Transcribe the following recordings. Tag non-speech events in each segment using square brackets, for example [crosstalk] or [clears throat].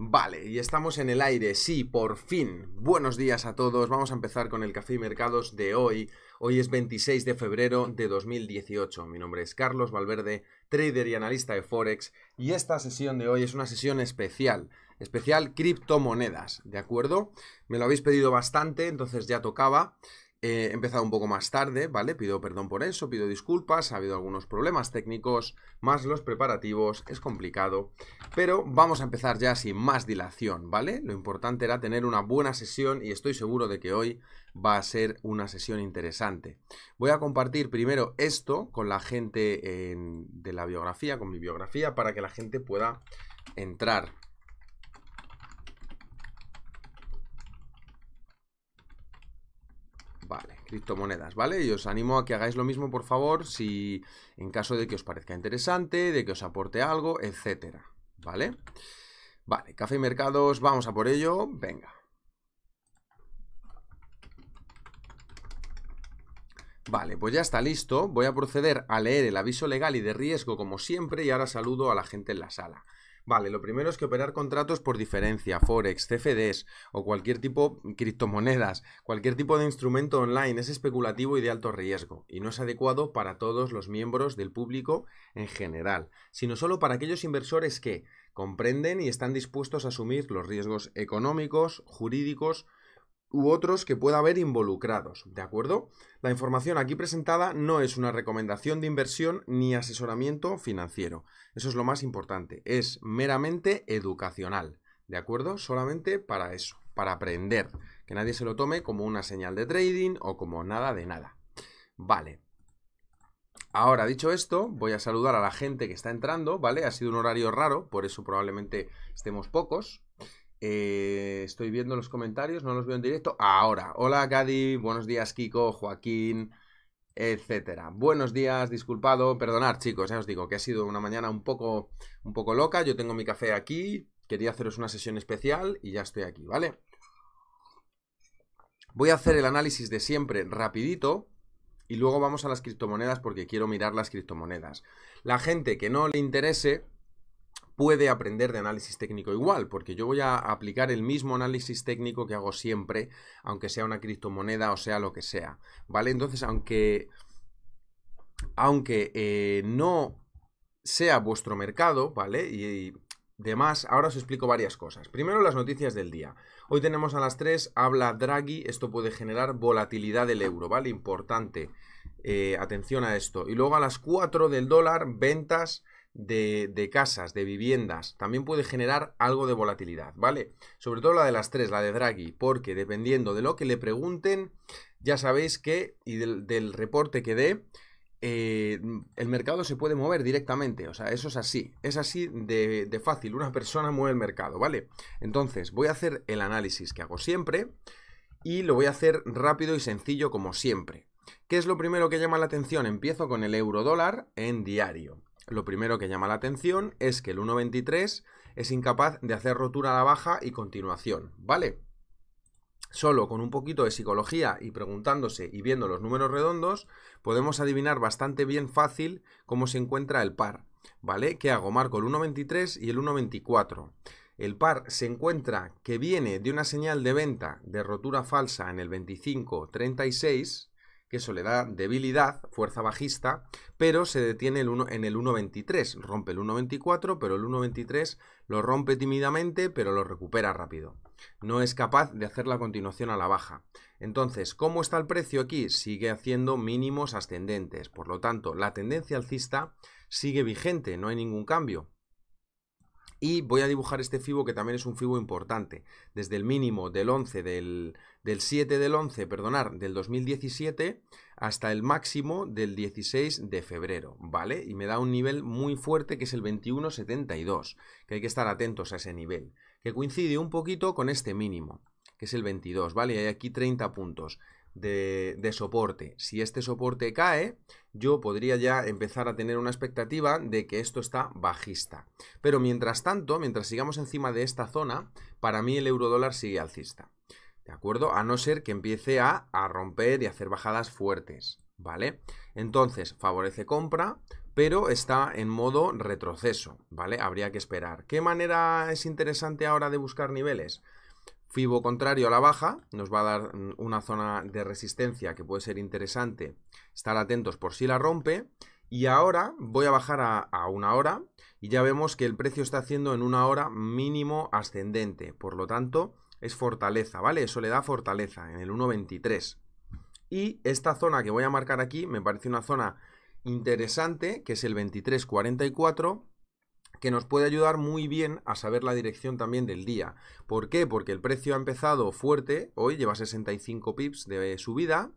Vale, y estamos en el aire, sí, por fin. Buenos días a todos, vamos a empezar con el Café y Mercados de hoy. Hoy es 26 de febrero de 2018. Mi nombre es Carlos Valverde, trader y analista de Forex, y esta sesión de hoy es una sesión especial, especial criptomonedas, ¿de acuerdo? Me lo habéis pedido bastante, entonces ya tocaba. He empezado un poco más tarde, ¿vale? Pido perdón por eso, pido disculpas, ha habido algunos problemas técnicos, más los preparativos, es complicado, pero vamos a empezar ya sin más dilación, ¿vale? Lo importante era tener una buena sesión y estoy seguro de que hoy va a ser una sesión interesante. Voy a compartir primero esto con la gente eh, de la biografía, con mi biografía, para que la gente pueda entrar. Vale, criptomonedas, ¿vale? Y os animo a que hagáis lo mismo, por favor, si en caso de que os parezca interesante, de que os aporte algo, etcétera, ¿vale? Vale, café y mercados, vamos a por ello, venga. Vale, pues ya está listo. Voy a proceder a leer el aviso legal y de riesgo como siempre y ahora saludo a la gente en la sala. Vale, lo primero es que operar contratos por diferencia, forex, CFDs o cualquier tipo mm, criptomonedas, cualquier tipo de instrumento online es especulativo y de alto riesgo y no es adecuado para todos los miembros del público en general, sino solo para aquellos inversores que comprenden y están dispuestos a asumir los riesgos económicos, jurídicos u otros que pueda haber involucrados, ¿de acuerdo? La información aquí presentada no es una recomendación de inversión ni asesoramiento financiero. Eso es lo más importante, es meramente educacional, ¿de acuerdo? Solamente para eso, para aprender, que nadie se lo tome como una señal de trading o como nada de nada. Vale. Ahora, dicho esto, voy a saludar a la gente que está entrando, ¿vale? Ha sido un horario raro, por eso probablemente estemos pocos, eh, estoy viendo los comentarios, no los veo en directo. Ahora, hola Gadi, buenos días Kiko, Joaquín, etcétera. Buenos días, disculpado, perdonad chicos, ya os digo que ha sido una mañana un poco, un poco loca. Yo tengo mi café aquí, quería haceros una sesión especial y ya estoy aquí, ¿vale? Voy a hacer el análisis de siempre rapidito y luego vamos a las criptomonedas porque quiero mirar las criptomonedas. La gente que no le interese, puede aprender de análisis técnico igual, porque yo voy a aplicar el mismo análisis técnico que hago siempre, aunque sea una criptomoneda o sea lo que sea, ¿vale? Entonces, aunque, aunque eh, no sea vuestro mercado, ¿vale? Y, demás, ahora os explico varias cosas. Primero, las noticias del día. Hoy tenemos a las 3, habla Draghi, esto puede generar volatilidad del euro, ¿vale? Importante, eh, atención a esto. Y luego a las 4 del dólar, ventas de, casas, de viviendas, también puede generar algo de volatilidad, ¿vale? Sobre todo la de las tres, la de Draghi, porque dependiendo de lo que le pregunten, ya sabéis que, y del, reporte que dé, eh, el mercado se puede mover directamente, o sea, eso es así, es así de, de fácil, una persona mueve el mercado, ¿vale? Entonces, voy a hacer el análisis que hago siempre y lo voy a hacer rápido y sencillo como siempre. ¿Qué es lo primero que llama la atención? Empiezo con el euro dólar en diario. Lo primero que llama la atención es que el 1.23 es incapaz de hacer rotura a la baja y continuación, ¿vale? Solo con un poquito de psicología y preguntándose y viendo los números redondos, podemos adivinar bastante bien fácil cómo se encuentra el par, ¿vale? ¿Qué hago? Marco el 1.23 y el 1.24. El par se encuentra que viene de una señal de venta de rotura falsa en el 25.36, que eso le da debilidad, fuerza bajista, pero se detiene el en el 1.23. Rompe el 1.24, pero el 1.23 lo rompe tímidamente, pero lo recupera rápido. No es capaz de hacer la continuación a la baja. Entonces, ¿cómo está el precio aquí? Sigue haciendo mínimos ascendentes. Por lo tanto, la tendencia alcista sigue vigente, no hay ningún cambio. Y voy a dibujar este fibo que también es un fibo importante. Desde el mínimo del 11 del, del 7 del 11, perdonar, del 2017 hasta el máximo del 16 de febrero, ¿vale? Y me da un nivel muy fuerte que es el 2172, que hay que estar atentos a ese nivel, que coincide un poquito con este mínimo, que es el 22, ¿vale? hay aquí 30 puntos de, soporte. Si este soporte cae, yo podría ya empezar a tener una expectativa de que esto está bajista. Pero mientras tanto, mientras sigamos encima de esta zona, para mí el euro dólar sigue alcista. ¿De acuerdo? A no ser que empiece a, romper y hacer bajadas fuertes. ¿Vale? Entonces, favorece compra, pero está en modo retroceso, ¿vale? Habría que esperar. ¿Qué manera es interesante ahora de buscar niveles? contrario a la baja, nos va a dar una zona de resistencia que puede ser interesante estar atentos por si la rompe. Y ahora voy a bajar a, a, una hora y ya vemos que el precio está haciendo en una hora mínimo ascendente. Por lo tanto, es fortaleza, ¿vale? Eso le da fortaleza en el 1.23. Y esta zona que voy a marcar aquí me parece una zona interesante, que es el 23.44 que nos puede ayudar muy bien a saber la dirección también del día. ¿Por qué? Porque el precio ha empezado fuerte, hoy lleva 65 pips de subida,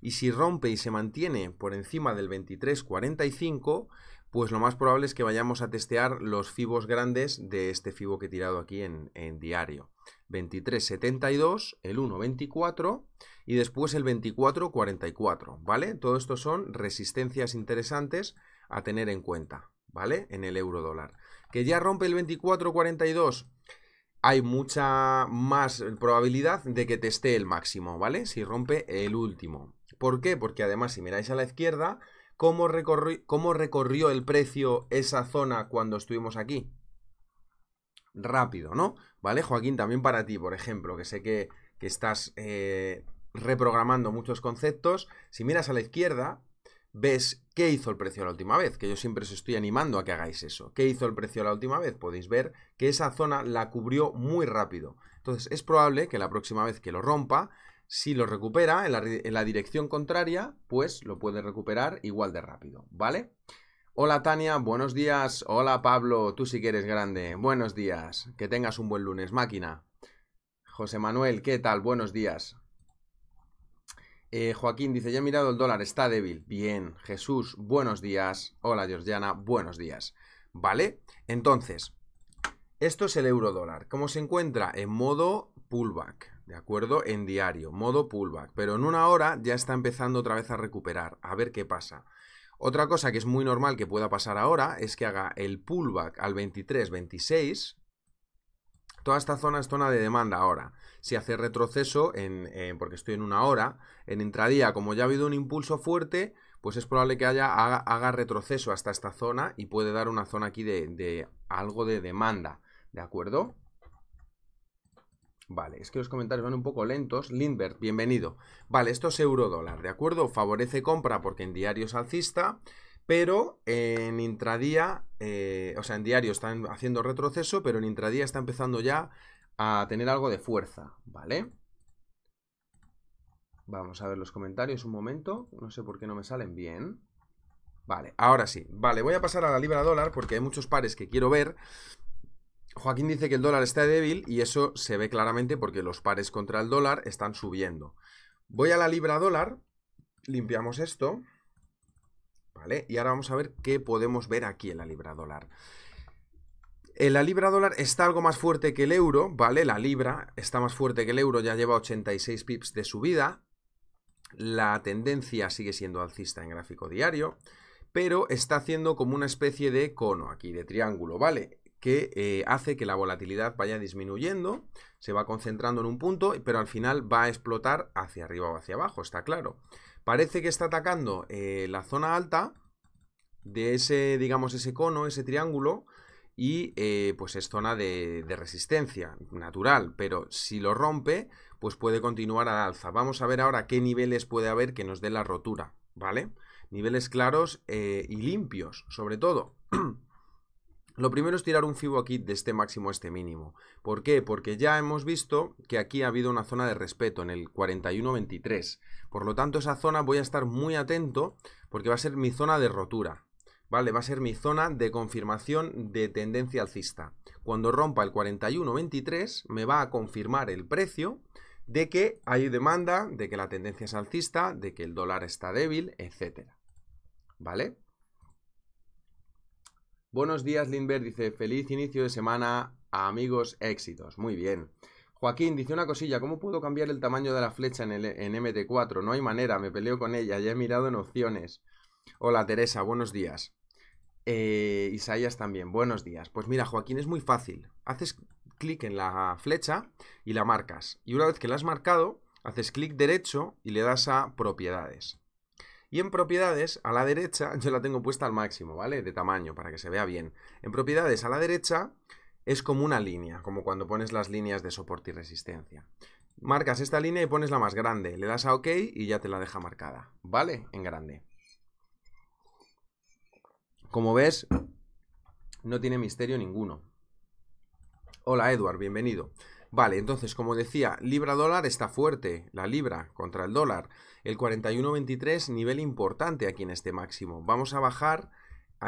y si rompe y se mantiene por encima del 23.45, pues lo más probable es que vayamos a testear los fibos grandes de este fibo que he tirado aquí en, diario. 23.72, el 1.24 y después el 24.44, ¿vale? Todo esto son resistencias interesantes a tener en cuenta. ¿vale? En el euro dólar. Que ya rompe el 24.42, hay mucha más probabilidad de que esté el máximo, ¿vale? Si rompe el último. ¿Por qué? Porque además, si miráis a la izquierda, ¿cómo, recorrió el precio esa zona cuando estuvimos aquí? Rápido, ¿no? ¿Vale, Joaquín? También para ti, por ejemplo, que sé que, que estás eh, reprogramando muchos conceptos. Si miras a la izquierda, ves ¿Qué hizo el precio la última vez? Que yo siempre os estoy animando a que hagáis eso. ¿Qué hizo el precio la última vez? Podéis ver que esa zona la cubrió muy rápido. Entonces es probable que la próxima vez que lo rompa, si lo recupera en la, dirección contraria, pues lo puede recuperar igual de rápido, ¿vale? Hola Tania, buenos días. Hola Pablo, tú sí que eres grande. Buenos días. Que tengas un buen lunes, máquina. José Manuel, ¿qué tal? Buenos días. Eh, Joaquín dice, ya he mirado el dólar, está débil. Bien. Jesús, buenos días. Hola, Georgiana, buenos días. ¿Vale? Entonces, esto es el euro dólar. ¿Cómo se encuentra? En modo pullback, ¿de acuerdo? En diario, modo pullback. Pero en una hora ya está empezando otra vez a recuperar. A ver qué pasa. Otra cosa que es muy normal que pueda pasar ahora es que haga el pullback al 23-26, Toda esta zona es zona de demanda ahora. Si hace retroceso, en, porque estoy en una hora, en entradía, como ya ha habido un impulso fuerte, pues es probable que haya, haga, retroceso hasta esta zona y puede dar una zona aquí de, de algo de demanda. ¿De acuerdo? Vale, es que los comentarios van un poco lentos. Lindbergh, bienvenido. Vale, esto es euro dólar, ¿de acuerdo? Favorece compra porque en diario es alcista pero en intradía, eh, o sea, en diario están haciendo retroceso, pero en intradía está empezando ya a tener algo de fuerza, ¿vale? Vamos a ver los comentarios un momento. No sé por qué no me salen bien. Vale, ahora sí. Vale, voy a pasar a la libra dólar porque hay muchos pares que quiero ver. Joaquín dice que el dólar está débil y eso se ve claramente porque los pares contra el dólar están subiendo. Voy a la libra dólar, limpiamos esto. ¿vale? Y ahora vamos a ver qué podemos ver aquí en la libra dólar. La libra dólar está algo más fuerte que el euro, ¿vale? La libra está más fuerte que el euro, ya lleva 86 pips de subida. La tendencia sigue siendo alcista en gráfico diario, pero está haciendo como una especie de cono aquí, de triángulo, ¿vale? que eh, hace que la volatilidad vaya disminuyendo, se va concentrando en un punto, pero al final va a explotar hacia arriba o hacia abajo, está claro. Parece que está atacando eh, la zona alta de ese, digamos, ese cono, ese triángulo, y eh, pues es zona de, resistencia natural, pero si lo rompe, pues puede continuar al alza. Vamos a ver ahora qué niveles puede haber que nos dé la rotura, ¿vale? Niveles claros eh, y limpios, sobre todo. [clears throat] Lo primero es tirar un fibo aquí de este máximo a este mínimo. ¿Por qué? Porque ya hemos visto que aquí ha habido una zona de respeto en el 41.23. Por lo tanto, esa zona voy a estar muy atento porque va a ser mi zona de rotura. ¿Vale? Va a ser mi zona de confirmación de tendencia alcista. Cuando rompa el 41.23 me va a confirmar el precio de que hay demanda, de que la tendencia es alcista, de que el dólar está débil, etc. ¿Vale? Buenos días, Lindbergh. Dice, feliz inicio de semana amigos éxitos. Muy bien. Joaquín dice una cosilla, ¿cómo puedo cambiar el tamaño de la flecha en, el, MT4? No hay manera, me peleo con ella, ya he mirado en opciones. Hola Teresa, buenos días. Eh, Isaías también, buenos días. Pues mira, Joaquín, es muy fácil. Haces clic en la flecha y la marcas. Y una vez que la has marcado, haces clic derecho y le das a propiedades. Y en propiedades, a la derecha, yo la tengo puesta al máximo, ¿vale? De tamaño, para que se vea bien. En propiedades, a la derecha, es como una línea, como cuando pones las líneas de soporte y resistencia. Marcas esta línea y pones la más grande. Le das a OK y ya te la deja marcada, ¿vale? En grande. Como ves, no tiene misterio ninguno. Hola Edward, bienvenido. Vale, entonces, como decía, libra-dólar está fuerte, la libra contra el dólar. El 41.23, nivel importante aquí en este máximo. Vamos a bajar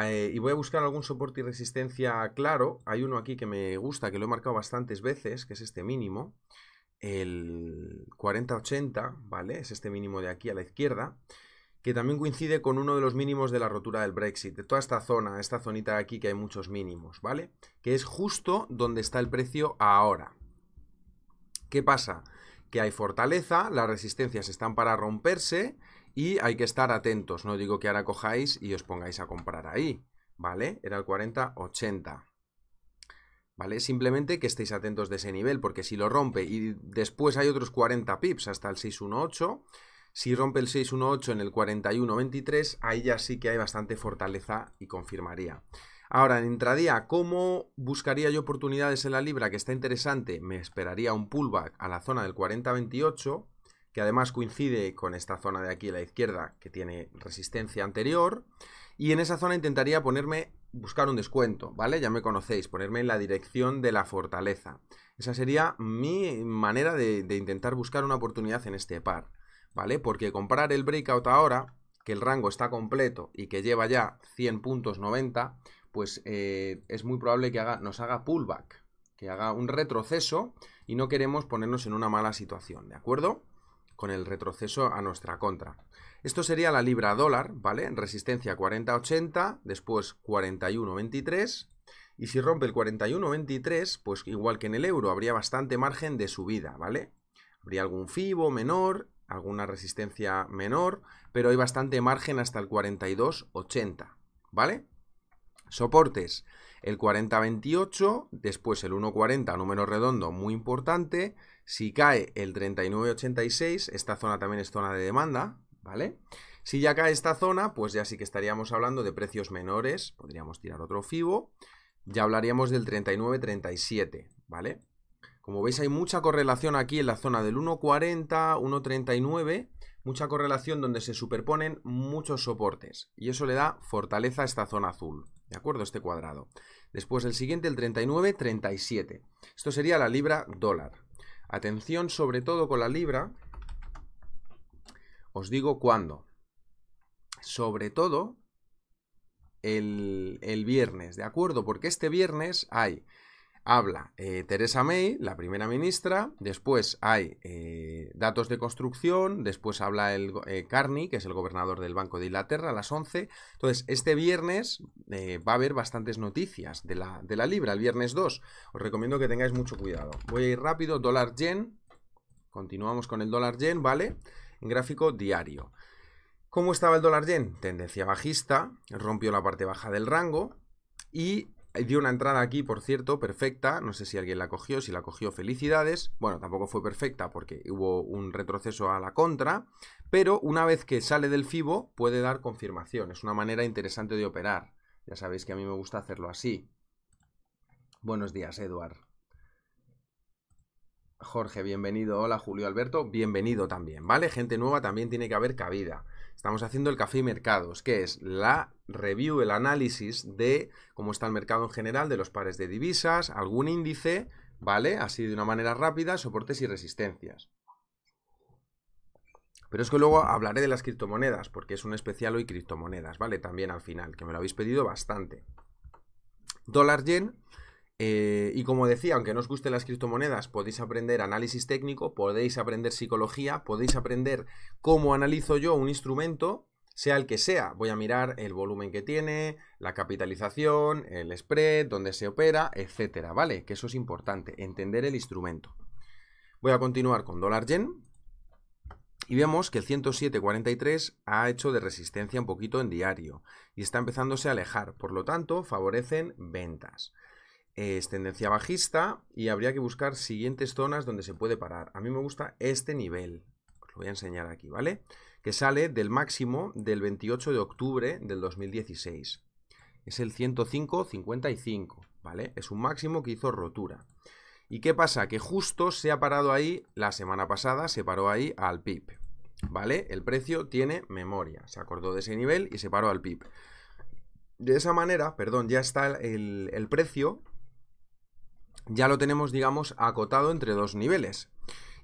eh, y voy a buscar algún soporte y resistencia claro. Hay uno aquí que me gusta, que lo he marcado bastantes veces, que es este mínimo. El 40.80, ¿vale? Es este mínimo de aquí a la izquierda que también coincide con uno de los mínimos de la rotura del Brexit, de toda esta zona, esta zonita de aquí que hay muchos mínimos, ¿vale? Que es justo donde está el precio ahora. ¿Qué pasa? Que hay fortaleza, las resistencias están para romperse y hay que estar atentos. No digo que ahora cojáis y os pongáis a comprar ahí, ¿vale? Era el 40-80. ¿Vale? Simplemente que estéis atentos de ese nivel, porque si lo rompe y después hay otros 40 pips hasta el 618, si rompe el 618 en el 41-23, ahí ya sí que hay bastante fortaleza y confirmaría. Ahora, en intradía, ¿cómo buscaría yo oportunidades en la libra que está interesante? Me esperaría un pullback a la zona del 40-28, que además coincide con esta zona de aquí a la izquierda, que tiene resistencia anterior. Y en esa zona intentaría ponerme, buscar un descuento, ¿vale? Ya me conocéis, ponerme en la dirección de la fortaleza. Esa sería mi manera de, de intentar buscar una oportunidad en este par, ¿vale? Porque comprar el breakout ahora, que el rango está completo y que lleva ya 100 puntos 90, pues eh, es muy probable que haga, nos haga pullback, que haga un retroceso y no queremos ponernos en una mala situación, ¿de acuerdo? Con el retroceso a nuestra contra. Esto sería la libra dólar, ¿vale? Resistencia 40-80, después 41-23. Y si rompe el 41-23, pues igual que en el euro, habría bastante margen de subida, ¿vale? Habría algún FIBO menor, alguna resistencia menor, pero hay bastante margen hasta el 42.80, ¿vale? Soportes, el 4028, después el 140, número redondo, muy importante. Si cae el 3986, esta zona también es zona de demanda, ¿vale? Si ya cae esta zona, pues ya sí que estaríamos hablando de precios menores, podríamos tirar otro FIBO, ya hablaríamos del 3937, ¿vale? Como veis hay mucha correlación aquí en la zona del 1.40, 1.39 mucha correlación donde se superponen muchos soportes y eso le da fortaleza a esta zona azul, ¿de acuerdo? Este cuadrado. Después el siguiente, el 39, 37. Esto sería la libra dólar. Atención sobre todo con la libra, os digo cuándo. Sobre todo el, el viernes, ¿de acuerdo? Porque este viernes hay habla eh, Teresa May, la primera ministra, después hay eh, datos de construcción, después habla el eh, Carney, que es el gobernador del Banco de Inglaterra, a las 11. Entonces, este viernes va a haber bastantes noticias de la, de la libra, el viernes 2. Os recomiendo que tengáis mucho cuidado. Voy a ir rápido, dólar yen. Continuamos con el dólar yen, ¿vale? En gráfico diario. ¿Cómo estaba el dólar yen? Tendencia bajista, rompió la parte baja del rango y eh, dio una entrada aquí, por cierto, perfecta. No sé si alguien la cogió, si la cogió, felicidades. Bueno, tampoco fue perfecta porque hubo un retroceso a la contra. Pero una vez que sale del FIBO, puede dar confirmación. Es una manera interesante de operar. Ya sabéis que a mí me gusta hacerlo así. Buenos días, Eduard. Jorge, bienvenido. Hola, Julio Alberto, bienvenido también, ¿vale? Gente nueva también tiene que haber cabida. Estamos haciendo el Café y Mercados, que es la review, el análisis de cómo está el mercado en general, de los pares de divisas, algún índice, ¿vale? Así de una manera rápida, soportes y resistencias. Pero es que luego hablaré de las criptomonedas, porque es un especial hoy criptomonedas, ¿vale? También al final, que me lo habéis pedido bastante. Dólar yen eh, y como decía, aunque no os gusten las criptomonedas, podéis aprender análisis técnico, podéis aprender psicología, podéis aprender cómo analizo yo un instrumento, sea el que sea. Voy a mirar el volumen que tiene, la capitalización, el spread, dónde se opera, etcétera, ¿vale? Que eso es importante, entender el instrumento. Voy a continuar con dólar yen. Y vemos que el 107.43 ha hecho de resistencia un poquito en diario y está empezándose a alejar, por lo tanto favorecen ventas es tendencia bajista y habría que buscar siguientes zonas donde se puede parar. A mí me gusta este nivel, os lo voy a enseñar aquí, ¿vale? Que sale del máximo del 28 de octubre del 2016. Es el 105.55, ¿vale? Es un máximo que hizo rotura. ¿Y qué pasa? Que justo se ha parado ahí, la semana pasada se paró ahí al PIB, ¿vale? El precio tiene memoria, se acordó de ese nivel y se paró al PIB. De esa manera, perdón, ya está el, el precio ya lo tenemos, digamos, acotado entre dos niveles.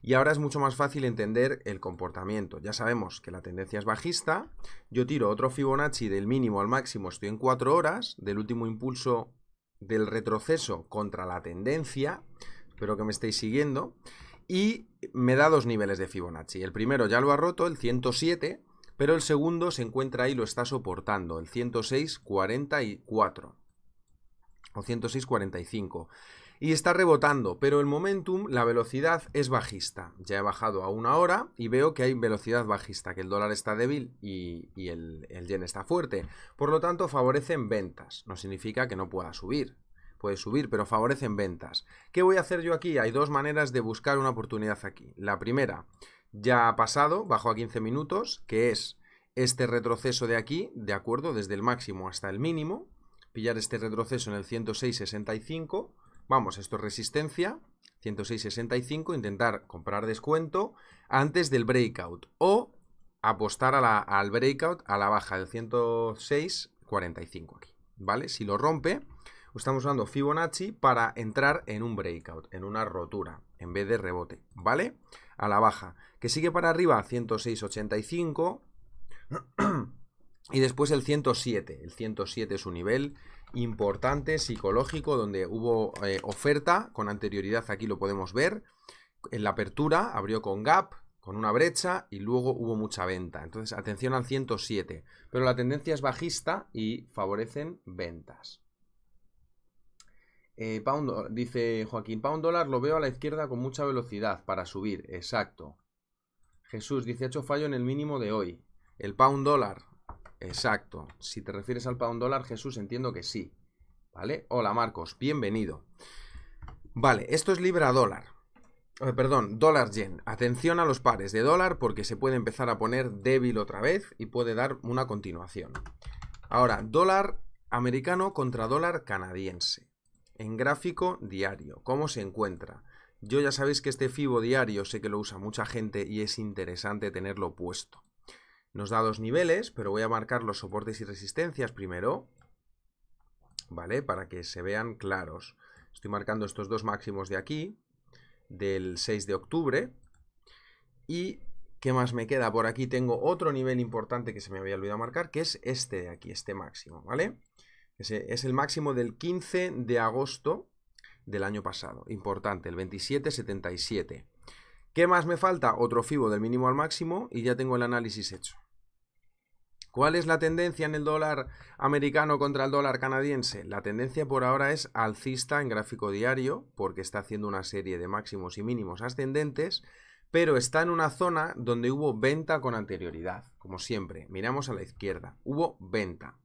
Y ahora es mucho más fácil entender el comportamiento. Ya sabemos que la tendencia es bajista. Yo tiro otro Fibonacci del mínimo al máximo, estoy en 4 horas, del último impulso del retroceso contra la tendencia. Espero que me estéis siguiendo. Y me da dos niveles de Fibonacci. El primero ya lo ha roto, el 107, pero el segundo se encuentra ahí, lo está soportando, el 106.44 o 106.45 y está rebotando, pero el momentum, la velocidad es bajista. Ya he bajado a una hora y veo que hay velocidad bajista, que el dólar está débil y, el, el yen está fuerte. Por lo tanto, favorecen ventas. No significa que no pueda subir, puede subir, pero favorecen ventas. ¿Qué voy a hacer yo aquí? Hay dos maneras de buscar una oportunidad aquí. La primera, ya ha pasado, bajo a 15 minutos, que es este retroceso de aquí, ¿de acuerdo? Desde el máximo hasta el mínimo. Pillar este retroceso en el 106.65 Vamos, esto es resistencia, 106.65, intentar comprar descuento antes del breakout o apostar a la, al breakout a la baja del 106.45 aquí, ¿vale? Si lo rompe, estamos usando Fibonacci para entrar en un breakout, en una rotura, en vez de rebote, ¿vale? A la baja, que sigue para arriba 106.85 [clears throat] y después el 107, el 107 es su nivel importante, psicológico, donde hubo eh, oferta, con anterioridad aquí lo podemos ver. En la apertura abrió con gap, con una brecha y luego hubo mucha venta. Entonces, atención al 107, pero la tendencia es bajista y favorecen ventas. Eh, dice Joaquín, pound dólar lo veo a la izquierda con mucha velocidad para subir, exacto. Jesús dice, ha fallo en el mínimo de hoy. El pound dólar, Exacto. Si te refieres al pound dólar, Jesús, entiendo que sí. ¿Vale? Hola Marcos, bienvenido. Vale, esto es libra dólar. Eh, perdón, dólar yen. Atención a los pares de dólar porque se puede empezar a poner débil otra vez y puede dar una continuación. Ahora, dólar americano contra dólar canadiense. En gráfico diario, ¿cómo se encuentra? Yo ya sabéis que este FIBO diario sé que lo usa mucha gente y es interesante tenerlo puesto. Nos da dos niveles, pero voy a marcar los soportes y resistencias primero, ¿vale? Para que se vean claros. Estoy marcando estos dos máximos de aquí, del 6 de octubre. Y, ¿qué más me queda? Por aquí tengo otro nivel importante que se me había olvidado marcar, que es este de aquí, este máximo, ¿vale? es el máximo del 15 de agosto del año pasado. Importante, el 27.77. ¿Qué más me falta? Otro FIBO del mínimo al máximo y ya tengo el análisis hecho. ¿Cuál es la tendencia en el dólar americano contra el dólar canadiense? La tendencia por ahora es alcista en gráfico diario, porque está haciendo una serie de máximos y mínimos ascendentes, pero está en una zona donde hubo venta con anterioridad, como siempre. Miramos a la izquierda, hubo venta.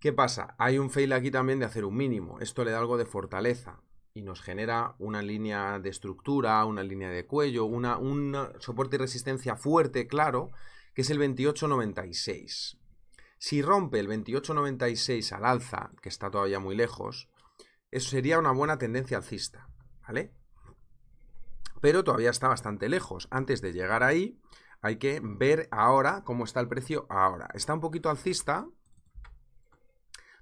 ¿Qué pasa? Hay un fail aquí también de hacer un mínimo. Esto le da algo de fortaleza y nos genera una línea de estructura, una línea de cuello, una, un soporte y resistencia fuerte, claro, es el 2896. Si rompe el 2896 al alza, que está todavía muy lejos, eso sería una buena tendencia alcista, ¿vale? Pero todavía está bastante lejos. Antes de llegar ahí, hay que ver ahora cómo está el precio ahora. Está un poquito alcista,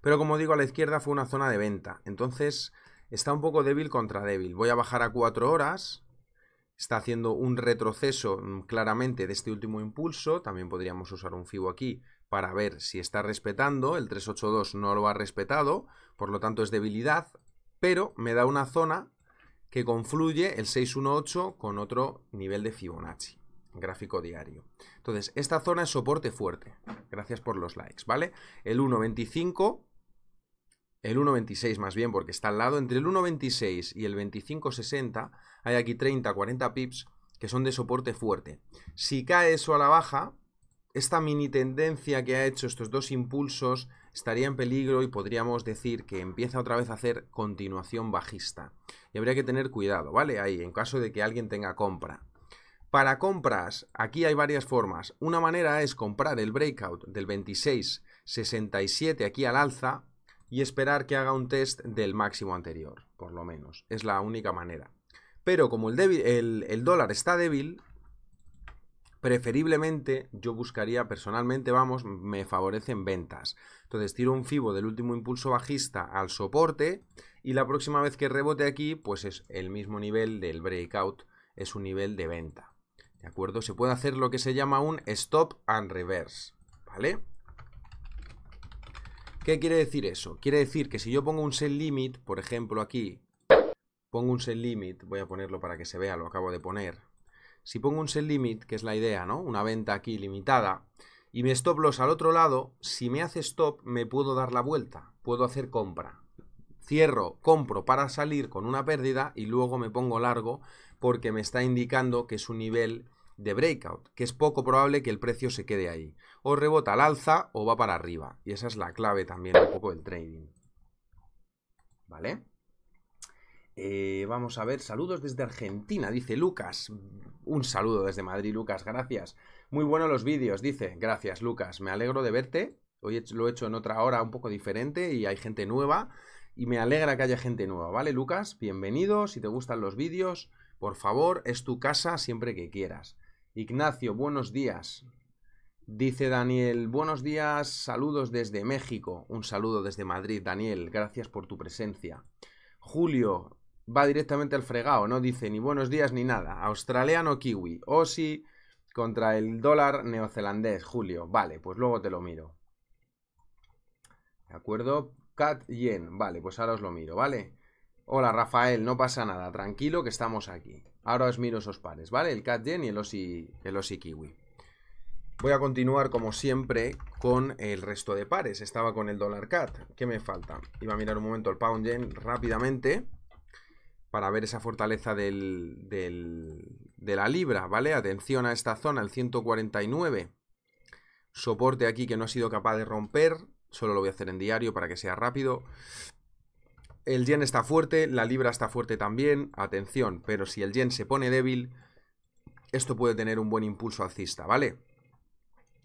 pero como digo, a la izquierda fue una zona de venta. Entonces, está un poco débil contra débil. Voy a bajar a 4 horas está haciendo un retroceso mm, claramente de este último impulso, también podríamos usar un FIBO aquí para ver si está respetando, el 382 no lo ha respetado, por lo tanto es debilidad, pero me da una zona que confluye el 618 con otro nivel de Fibonacci, gráfico diario. Entonces, esta zona es soporte fuerte, gracias por los likes, ¿vale? El 125 el 1.26 más bien, porque está al lado, entre el 1.26 y el 25.60 hay aquí 30, 40 pips que son de soporte fuerte. Si cae eso a la baja, esta mini tendencia que ha hecho estos dos impulsos estaría en peligro y podríamos decir que empieza otra vez a hacer continuación bajista. Y habría que tener cuidado, ¿vale? Ahí, en caso de que alguien tenga compra. Para compras, aquí hay varias formas. Una manera es comprar el breakout del 26.67 aquí al alza y esperar que haga un test del máximo anterior, por lo menos. Es la única manera. Pero como el, dólar está débil, preferiblemente yo buscaría personalmente, vamos, me favorecen ventas. Entonces tiro un fibo del último impulso bajista al soporte y la próxima vez que rebote aquí, pues es el mismo nivel del breakout, es un nivel de venta. ¿De acuerdo? Se puede hacer lo que se llama un stop and reverse, ¿vale? ¿Qué quiere decir eso? Quiere decir que si yo pongo un sell limit, por ejemplo aquí, pongo un sell limit, voy a ponerlo para que se vea, lo acabo de poner. Si pongo un sell limit, que es la idea, ¿no? Una venta aquí limitada, y me stop loss al otro lado, si me hace stop me puedo dar la vuelta, puedo hacer compra. Cierro, compro para salir con una pérdida y luego me pongo largo porque me está indicando que es un nivel de breakout, que es poco probable que el precio se quede ahí. O rebota al alza o va para arriba. Y esa es la clave también un poco del trading. ¿Vale? Eh, vamos a ver, saludos desde Argentina, dice Lucas. Un saludo desde Madrid, Lucas, gracias. Muy buenos los vídeos, dice. Gracias, Lucas. Me alegro de verte. Hoy lo he hecho en otra hora un poco diferente y hay gente nueva. Y me alegra que haya gente nueva, ¿vale, Lucas? Bienvenido. Si te gustan los vídeos, por favor, es tu casa siempre que quieras. Ignacio, buenos días. Dice Daniel, buenos días, saludos desde México. Un saludo desde Madrid, Daniel, gracias por tu presencia. Julio va directamente al fregado, no dice ni buenos días ni nada. Australiano kiwi, sí contra el dólar neozelandés, Julio. Vale, pues luego te lo miro. ¿De acuerdo? Cat Yen, vale, pues ahora os lo miro, ¿vale? Hola Rafael, no pasa nada, tranquilo que estamos aquí. Ahora os miro esos pares, ¿vale? El Gen y el OSI, el Kiwi. Voy a continuar, como siempre, con el resto de pares. Estaba con el dólar cat. ¿Qué me falta? Iba a mirar un momento el pound yen rápidamente para ver esa fortaleza de la libra, ¿vale? Atención a esta zona, el 149. Soporte aquí que no ha sido capaz de romper. Solo lo voy a hacer en diario para que sea rápido el yen está fuerte, la libra está fuerte también, atención, pero si el yen se pone débil, esto puede tener un buen impulso alcista, ¿vale?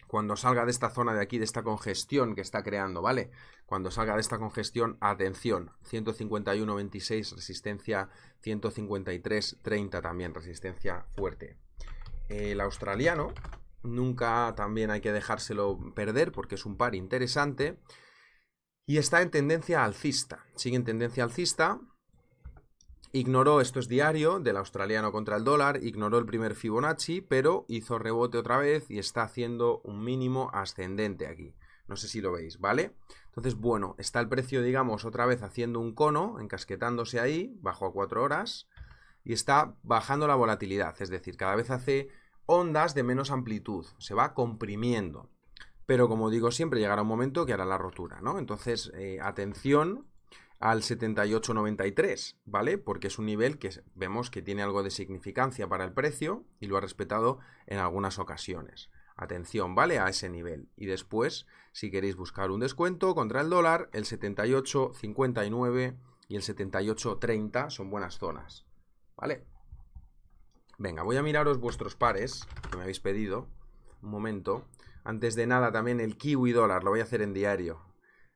Cuando salga de esta zona de aquí, de esta congestión que está creando, ¿vale? Cuando salga de esta congestión, atención, 151.26 resistencia, 153.30 también resistencia fuerte. El australiano, nunca también hay que dejárselo perder porque es un par interesante y está en tendencia alcista. Sigue en tendencia alcista. Ignoró, esto es diario, del australiano contra el dólar, ignoró el primer Fibonacci, pero hizo rebote otra vez y está haciendo un mínimo ascendente aquí. No sé si lo veis, ¿vale? Entonces, bueno, está el precio, digamos, otra vez haciendo un cono, encasquetándose ahí, bajo a 4 horas, y está bajando la volatilidad, es decir, cada vez hace ondas de menos amplitud, se va comprimiendo. Pero como digo siempre, llegará un momento que hará la rotura, ¿no? Entonces, eh, atención al 78.93, ¿vale? Porque es un nivel que vemos que tiene algo de significancia para el precio y lo ha respetado en algunas ocasiones. Atención, ¿vale? A ese nivel. Y después, si queréis buscar un descuento contra el dólar, el 78.59 y el 78.30 son buenas zonas, ¿vale? Venga, voy a miraros vuestros pares que me habéis pedido. Un momento. Antes de nada, también el kiwi dólar, lo voy a hacer en diario.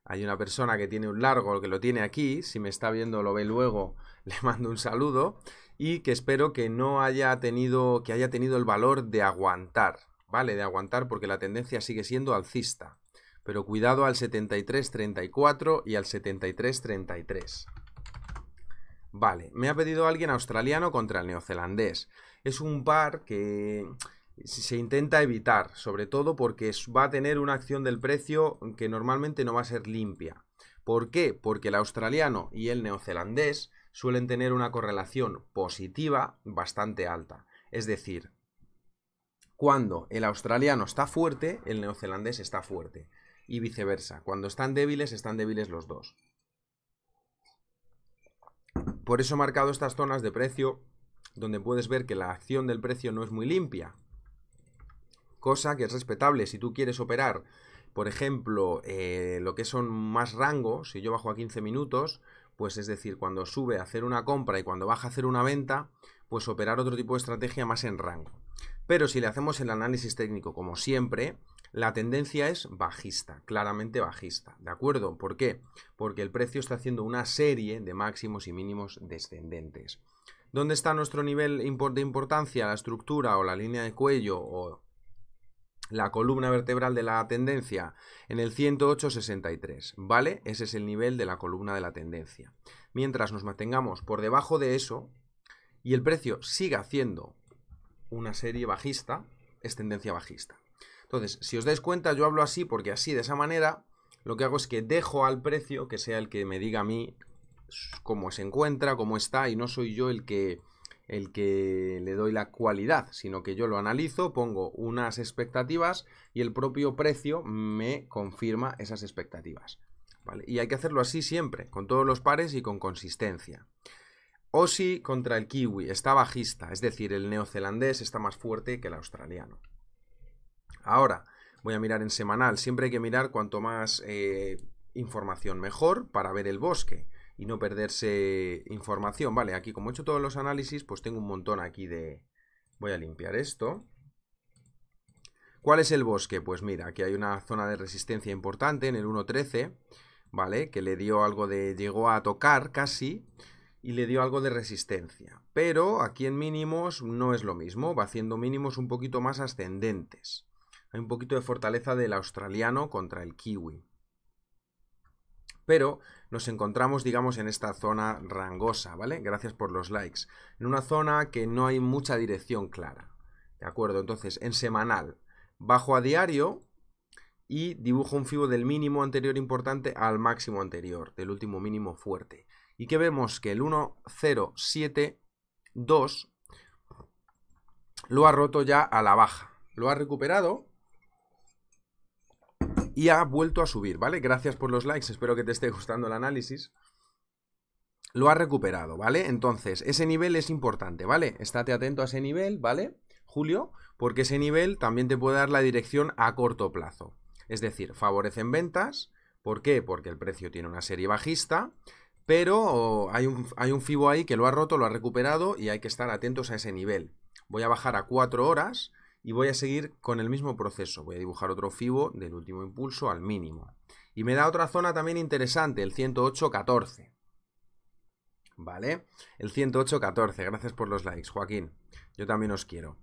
Hay una persona que tiene un largo, que lo tiene aquí, si me está viendo lo ve luego, [laughs] le mando un saludo y que espero que no haya tenido que haya tenido el valor de aguantar, ¿vale? De aguantar porque la tendencia sigue siendo alcista. Pero cuidado al 73.34 y al 73.33. Vale, me ha pedido alguien australiano contra el neozelandés. Es un par que se intenta evitar, sobre todo porque va a tener una acción del precio que normalmente no va a ser limpia. ¿Por qué? Porque el australiano y el neozelandés suelen tener una correlación positiva bastante alta. Es decir, cuando el australiano está fuerte, el neozelandés está fuerte. Y viceversa. Cuando están débiles, están débiles los dos. Por eso he marcado estas zonas de precio donde puedes ver que la acción del precio no es muy limpia cosa que es respetable. Si tú quieres operar, por ejemplo, eh, lo que son más rangos, si yo bajo a 15 minutos, pues es decir, cuando sube a hacer una compra y cuando baja a hacer una venta, pues operar otro tipo de estrategia más en rango. Pero si le hacemos el análisis técnico, como siempre, la tendencia es bajista, claramente bajista, ¿de acuerdo? ¿Por qué? Porque el precio está haciendo una serie de máximos y mínimos descendentes. ¿Dónde está nuestro nivel de importancia, la estructura o la línea de cuello o la columna vertebral de la tendencia en el 108,63, ¿vale? Ese es el nivel de la columna de la tendencia. Mientras nos mantengamos por debajo de eso y el precio siga haciendo una serie bajista, es tendencia bajista. Entonces, si os dais cuenta, yo hablo así porque así, de esa manera, lo que hago es que dejo al precio que sea el que me diga a mí cómo se encuentra, cómo está, y no soy yo el que el que le doy la cualidad, sino que yo lo analizo, pongo unas expectativas y el propio precio me confirma esas expectativas. Y hay que hacerlo así siempre, con todos los pares y con consistencia. Osi contra el kiwi está bajista, es decir, el neozelandés está más fuerte que el australiano. Ahora, voy a mirar en semanal, siempre hay que mirar cuanto más eh, información mejor para ver el bosque y no perderse información. Vale, aquí como he hecho todos los análisis, pues tengo un montón aquí de... Voy a limpiar esto. ¿Cuál es el bosque? Pues mira, aquí hay una zona de resistencia importante en el 1.13, ¿vale? Que le dio algo de... llegó a tocar casi y le dio algo de resistencia. Pero aquí en mínimos no es lo mismo, va haciendo mínimos un poquito más ascendentes. Hay un poquito de fortaleza del australiano contra el kiwi pero nos encontramos, digamos, en esta zona rangosa, ¿vale? Gracias por los likes. En una zona que no hay mucha dirección clara, ¿de acuerdo? Entonces, en semanal, bajo a diario y dibujo un fibo del mínimo anterior importante al máximo anterior, del último mínimo fuerte. Y que vemos que el 1072 lo ha roto ya a la baja. Lo ha recuperado, y ha vuelto a subir, ¿vale? Gracias por los likes, espero que te esté gustando el análisis. Lo ha recuperado, ¿vale? Entonces, ese nivel es importante, ¿vale? Estate atento a ese nivel, ¿vale? Julio, porque ese nivel también te puede dar la dirección a corto plazo. Es decir, favorecen ventas. ¿Por qué? Porque el precio tiene una serie bajista, pero oh, hay un, hay un FIBO ahí que lo ha roto, lo ha recuperado y hay que estar atentos a ese nivel. Voy a bajar a 4 horas y voy a seguir con el mismo proceso. Voy a dibujar otro FIBO del último impulso al mínimo. Y me da otra zona también interesante, el 108.14. ¿Vale? El 108.14. Gracias por los likes, Joaquín. Yo también os quiero.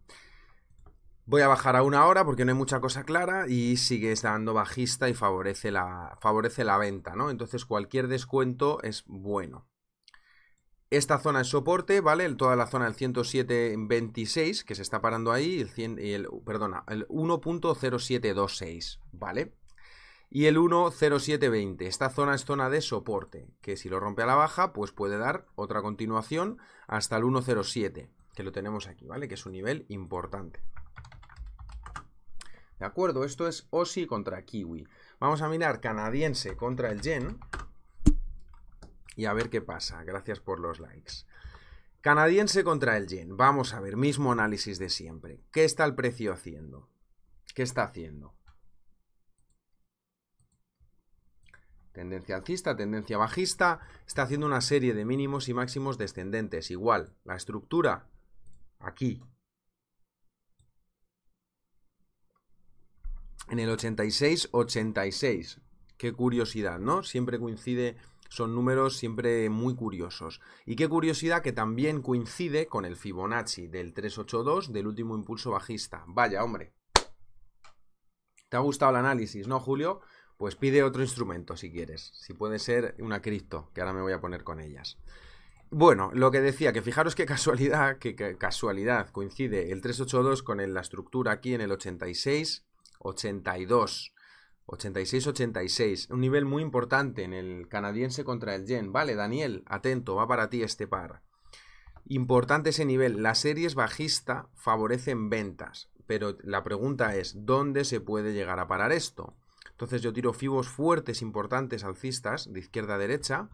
Voy a bajar a una hora porque no hay mucha cosa clara y sigue estando bajista y favorece la, favorece la venta, ¿no? Entonces cualquier descuento es bueno. Esta zona es soporte, ¿vale? Toda la zona del 107.26 que se está parando ahí, el, el perdona, el 1.0726, ¿vale? Y el 1.0720, esta zona es zona de soporte, que si lo rompe a la baja, pues puede dar otra continuación hasta el 1.07, que lo tenemos aquí, ¿vale? Que es un nivel importante. ¿De acuerdo? Esto es OSI contra Kiwi. Vamos a mirar canadiense contra el yen y a ver qué pasa. Gracias por los likes. Canadiense contra el yen. Vamos a ver, mismo análisis de siempre. ¿Qué está el precio haciendo? ¿Qué está haciendo? Tendencia alcista, tendencia bajista. Está haciendo una serie de mínimos y máximos descendentes. Igual, la estructura aquí. En el 86, 86. Qué curiosidad, ¿no? Siempre coincide son números siempre muy curiosos. Y qué curiosidad que también coincide con el Fibonacci del 382 del último impulso bajista. Vaya, hombre. ¿Te ha gustado el análisis, no, Julio? Pues pide otro instrumento si quieres. Si puede ser una cripto, que ahora me voy a poner con ellas. Bueno, lo que decía, que fijaros qué casualidad, qué casualidad coincide el 382 con la estructura aquí en el 86, 82. 86-86, un nivel muy importante en el canadiense contra el yen. Vale, Daniel, atento, va para ti este par. Importante ese nivel. Las series bajista favorecen ventas, pero la pregunta es, ¿dónde se puede llegar a parar esto? Entonces yo tiro fibos fuertes, importantes, alcistas, de izquierda a derecha,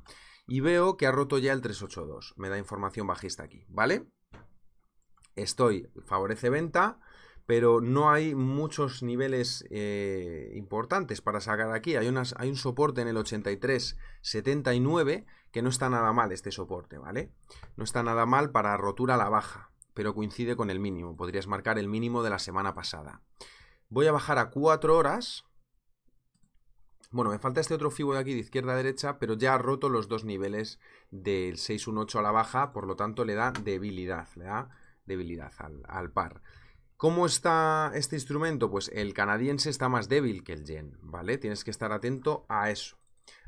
y veo que ha roto ya el 382. Me da información bajista aquí, ¿vale? Estoy, favorece venta, pero no hay muchos niveles eh, importantes para sacar aquí. Hay, unas, hay un soporte en el 83-79 que no está nada mal este soporte, ¿vale? No está nada mal para rotura a la baja, pero coincide con el mínimo. Podrías marcar el mínimo de la semana pasada. Voy a bajar a 4 horas. Bueno, me falta este otro fibo de aquí de izquierda a derecha, pero ya ha roto los dos niveles del 618 a la baja, por lo tanto le da debilidad, le debilidad al par. ¿Cómo está este instrumento? Pues el canadiense está más débil que el yen, ¿vale? Tienes que estar atento a eso,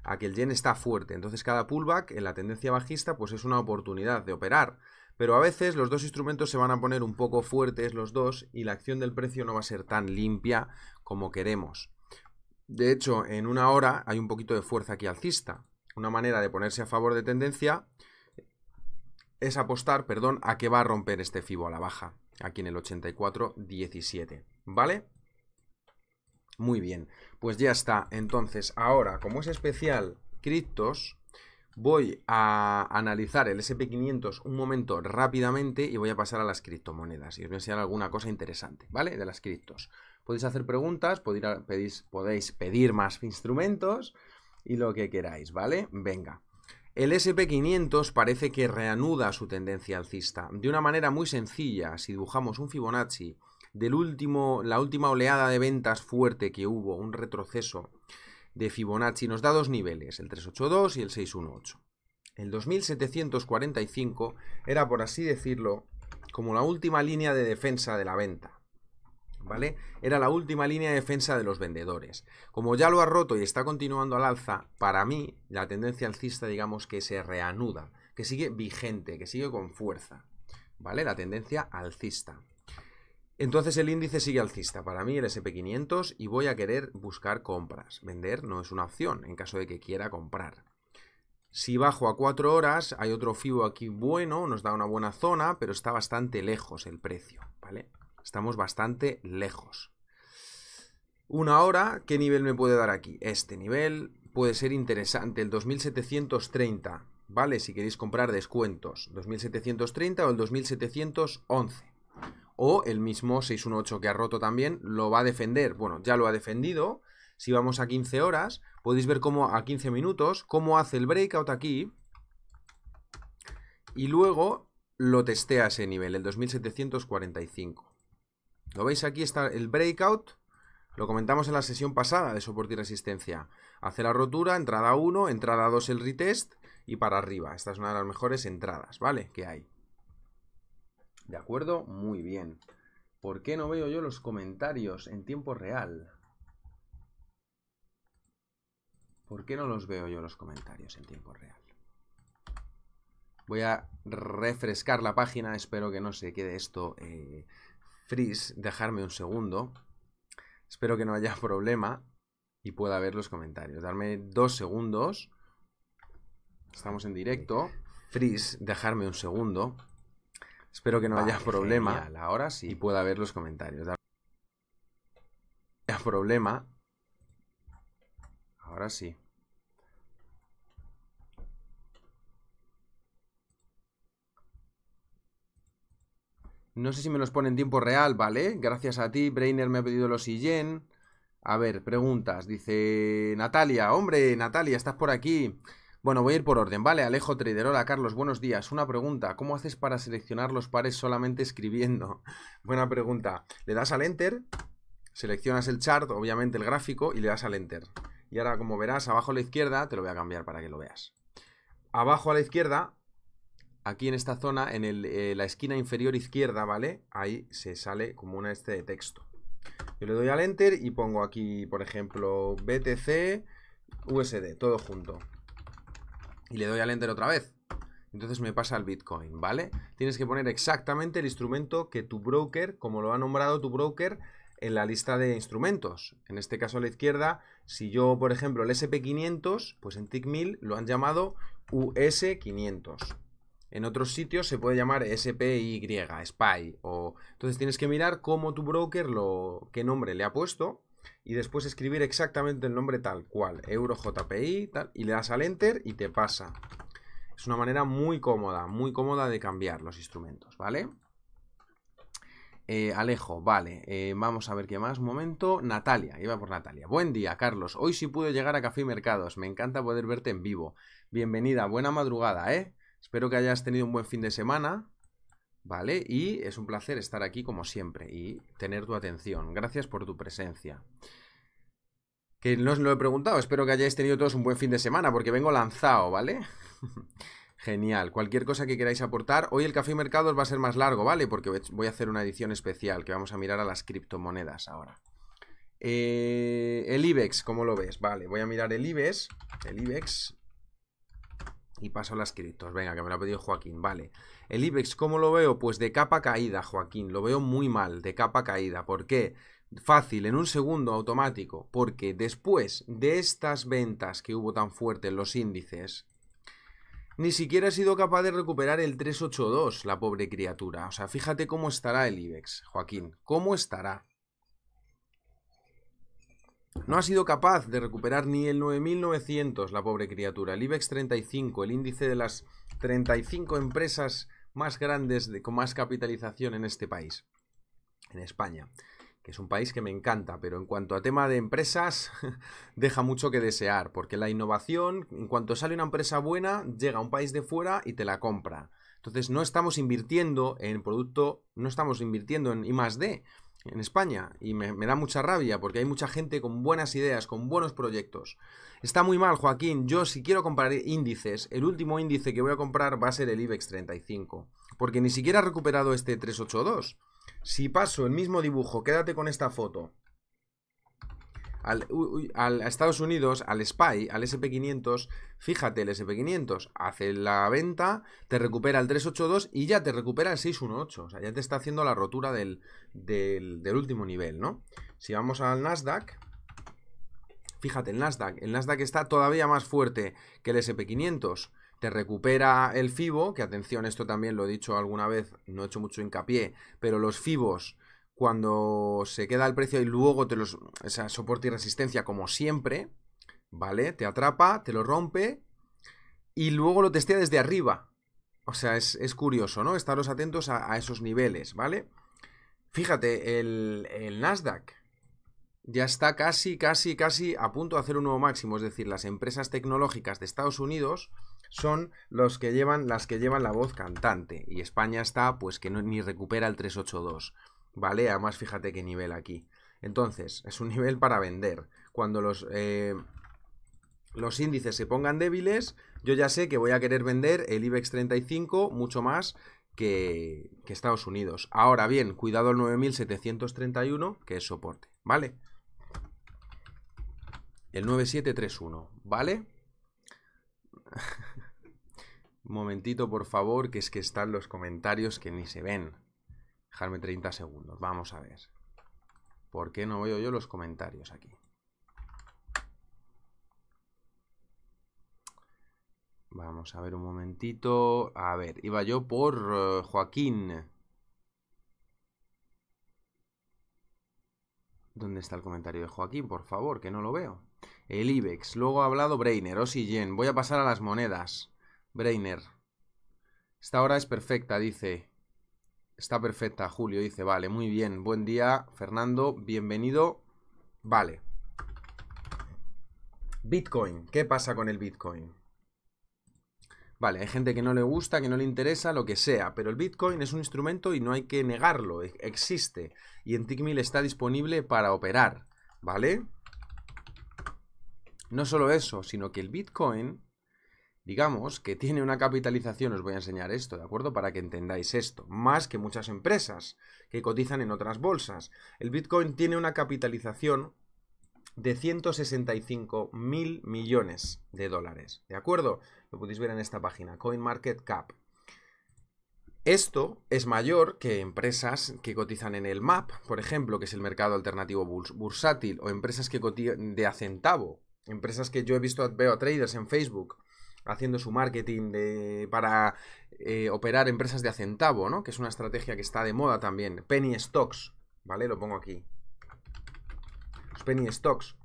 a que el yen está fuerte. Entonces cada pullback en la tendencia bajista pues es una oportunidad de operar. Pero a veces los dos instrumentos se van a poner un poco fuertes los dos y la acción del precio no va a ser tan limpia como queremos. De hecho, en una hora hay un poquito de fuerza aquí alcista. Una manera de ponerse a favor de tendencia es apostar, perdón, a que va a romper este FIBO a la baja, aquí en el 84.17, ¿vale? Muy bien, pues ya está. Entonces, ahora, como es especial criptos, voy a analizar el SP500 un momento rápidamente y voy a pasar a las criptomonedas y os voy a enseñar alguna cosa interesante, ¿vale? De las criptos. Podéis hacer preguntas, podéis, podéis pedir más instrumentos y lo que queráis, ¿vale? Venga. El SP500 parece que reanuda su tendencia alcista. De una manera muy sencilla, si dibujamos un Fibonacci del último, la última oleada de ventas fuerte que hubo, un retroceso de Fibonacci, nos da dos niveles, el 382 y el 618. El 2745 era, por así decirlo, como la última línea de defensa de la venta. ¿vale? Era la última línea de defensa de los vendedores. Como ya lo ha roto y está continuando al alza, para mí la tendencia alcista digamos que se reanuda, que sigue vigente, que sigue con fuerza, ¿vale? La tendencia alcista. Entonces el índice sigue alcista, para mí el SP500 y voy a querer buscar compras. Vender no es una opción en caso de que quiera comprar. Si bajo a 4 horas, hay otro FIBO aquí bueno, nos da una buena zona, pero está bastante lejos el precio, ¿vale? Estamos bastante lejos. Una hora, ¿qué nivel me puede dar aquí? Este nivel puede ser interesante, el 2730, ¿vale? Si queréis comprar descuentos, 2730 o el 2711. O el mismo 618 que ha roto también, lo va a defender. Bueno, ya lo ha defendido. Si vamos a 15 horas, podéis ver cómo a 15 minutos, cómo hace el breakout aquí. Y luego lo testea a ese nivel, el 2745. Lo veis aquí, está el breakout. Lo comentamos en la sesión pasada de soporte y resistencia. Hace la rotura, entrada 1, entrada 2 el retest y para arriba. Esta es una de las mejores entradas, ¿vale? Que hay. ¿De acuerdo? Muy bien. ¿Por qué no veo yo los comentarios en tiempo real? ¿Por qué no los veo yo los comentarios en tiempo real? Voy a refrescar la página, espero que no se quede esto eh, Fris, dejarme un segundo. Espero que no haya [laughs] problema y pueda ver los comentarios. Darme dos segundos. Estamos en directo. Freeze, dejarme un segundo. Espero que no haya problema. Ahora sí. Y pueda ver los comentarios. haya problema. Ahora sí. No sé si me los pone en tiempo real, ¿vale? Gracias a ti, Brainer me ha pedido los IGEN. A ver, preguntas. Dice Natalia, hombre, Natalia, estás por aquí. Bueno, voy a ir por orden, ¿vale? Alejo Trader, hola Carlos, buenos días. Una pregunta, ¿cómo haces para seleccionar los pares solamente escribiendo? [laughs] Buena pregunta. Le das al Enter, seleccionas el chart, obviamente el gráfico, y le das al Enter. Y ahora, como verás, abajo a la izquierda, te lo voy a cambiar para que lo veas. Abajo a la izquierda aquí en esta zona, en eh, la esquina inferior izquierda, ¿vale? Ahí se sale como una este de texto. Yo le doy al Enter y pongo aquí, por ejemplo, BTC, USD, todo junto. Y le doy al Enter otra vez. Entonces me pasa al Bitcoin, ¿vale? Tienes que poner exactamente el instrumento que tu broker, como lo ha nombrado tu broker, en la lista de instrumentos. En este caso a la izquierda, si yo, por ejemplo, el SP500, pues en TIC 1000 lo han llamado US500. En otros sitios se puede llamar SPY, SPY. O... Entonces tienes que mirar cómo tu broker lo... qué nombre le ha puesto y después escribir exactamente el nombre tal cual, JPI, tal, y le das al Enter y te pasa. Es una manera muy cómoda, muy cómoda de cambiar los instrumentos, ¿vale? Eh, Alejo, vale, eh, vamos a ver qué más, un momento, Natalia, iba por Natalia. Buen día, Carlos, hoy sí pude llegar a Café Mercados, me encanta poder verte en vivo. Bienvenida, buena madrugada, ¿eh? Espero que hayas tenido un buen fin de semana, ¿vale? Y es un placer estar aquí como siempre y tener tu atención. Gracias por tu presencia. Que no os lo he preguntado, espero que hayáis tenido todos un buen fin de semana porque vengo lanzado, ¿vale? [laughs] Genial. Cualquier cosa que queráis aportar. Hoy el Café y Mercados va a ser más largo, ¿vale? Porque voy a hacer una edición especial que vamos a mirar a las criptomonedas ahora. Eh, el IBEX, ¿cómo lo ves? Vale, voy a mirar el IBEX. El IBEX. Y paso a las criptos. Venga, que me lo ha pedido Joaquín. Vale. El IBEX, ¿cómo lo veo? Pues de capa caída, Joaquín. Lo veo muy mal, de capa caída. ¿Por qué? Fácil, en un segundo automático. Porque después de estas ventas que hubo tan fuerte en los índices, ni siquiera ha sido capaz de recuperar el 382, la pobre criatura. O sea, fíjate cómo estará el IBEX, Joaquín. ¿Cómo estará? No ha sido capaz de recuperar ni el 9900, la pobre criatura. El IBEX 35, el índice de las 35 empresas más grandes de, con más capitalización en este país, en España, que es un país que me encanta, pero en cuanto a tema de empresas, [laughs] deja mucho que desear, porque la innovación, en cuanto sale una empresa buena, llega a un país de fuera y te la compra. Entonces no estamos invirtiendo en producto, no estamos invirtiendo en I D en España y me, da mucha rabia porque hay mucha gente con buenas ideas, con buenos proyectos. Está muy mal, Joaquín. Yo si quiero comprar índices, el último índice que voy a comprar va a ser el IBEX 35, porque ni siquiera ha recuperado este 382. Si paso el mismo dibujo, quédate con esta foto, al, a Estados Unidos, al SPY, al SP500, fíjate, el SP500 hace la venta, te recupera el 382 y ya te recupera el 618. O sea, ya te está haciendo la rotura del, del último nivel, ¿no? Si vamos al Nasdaq, fíjate, el Nasdaq, el Nasdaq está todavía más fuerte que el SP500 te recupera el FIBO, que atención, esto también lo he dicho alguna vez, no he hecho mucho hincapié, pero los FIBOs cuando se queda el precio y luego te los. soporte y resistencia, como siempre, ¿vale? Te atrapa, te lo rompe y luego lo testea desde arriba. O sea, es, curioso, ¿no? Estaros atentos a, esos niveles, ¿vale? Fíjate, el, Nasdaq ya está casi, casi, casi a punto de hacer un nuevo máximo. Es decir, las empresas tecnológicas de Estados Unidos son los que llevan, las que llevan la voz cantante. Y España está, pues que ni recupera el 382. ¿vale? Además, fíjate qué nivel aquí. Entonces, es un nivel para vender. Cuando los, eh, los índices se pongan débiles, yo ya sé que voy a querer vender el IBEX 35 mucho más que, Estados Unidos. Ahora bien, cuidado el 9731, que es soporte, ¿vale? El 9731, ¿vale? [laughs] Un momentito, por favor, que es que están los comentarios que ni se ven. Dejarme 30 segundos. Vamos a ver. ¿Por qué no veo yo los comentarios aquí? Vamos a ver un momentito. A ver, iba yo por eh, Joaquín. ¿Dónde está el comentario de Joaquín? Por favor, que no lo veo. El IBEX. Luego ha hablado Brainer. Oh, Jen. Voy a pasar a las monedas. Brainer. Esta hora es perfecta, dice. Está perfecta, Julio dice, vale, muy bien, buen día, Fernando, bienvenido. Vale. Bitcoin, ¿qué pasa con el Bitcoin? Vale, hay gente que no le gusta, que no le interesa, lo que sea, pero el Bitcoin es un instrumento y no hay que negarlo, e-, existe. Y en Tickmill está disponible para operar, ¿vale? No solo eso, sino que el Bitcoin Digamos que tiene una capitalización, os voy a enseñar esto, ¿de acuerdo? Para que entendáis esto, más que muchas empresas que cotizan en otras bolsas. El Bitcoin tiene una capitalización de 165 mil millones de dólares, ¿de acuerdo? Lo podéis ver en esta página, CoinMarketCap. Esto es mayor que empresas que cotizan en el MAP, por ejemplo, que es el mercado alternativo bursátil, o empresas que cotizan de a centavo, empresas que yo he visto, veo a traders en Facebook, haciendo su marketing para eh, operar empresas de a centavo, ¿no? Que es una estrategia que está de moda también. Penny stocks, ¿vale? Lo pongo aquí. Los penny stocks.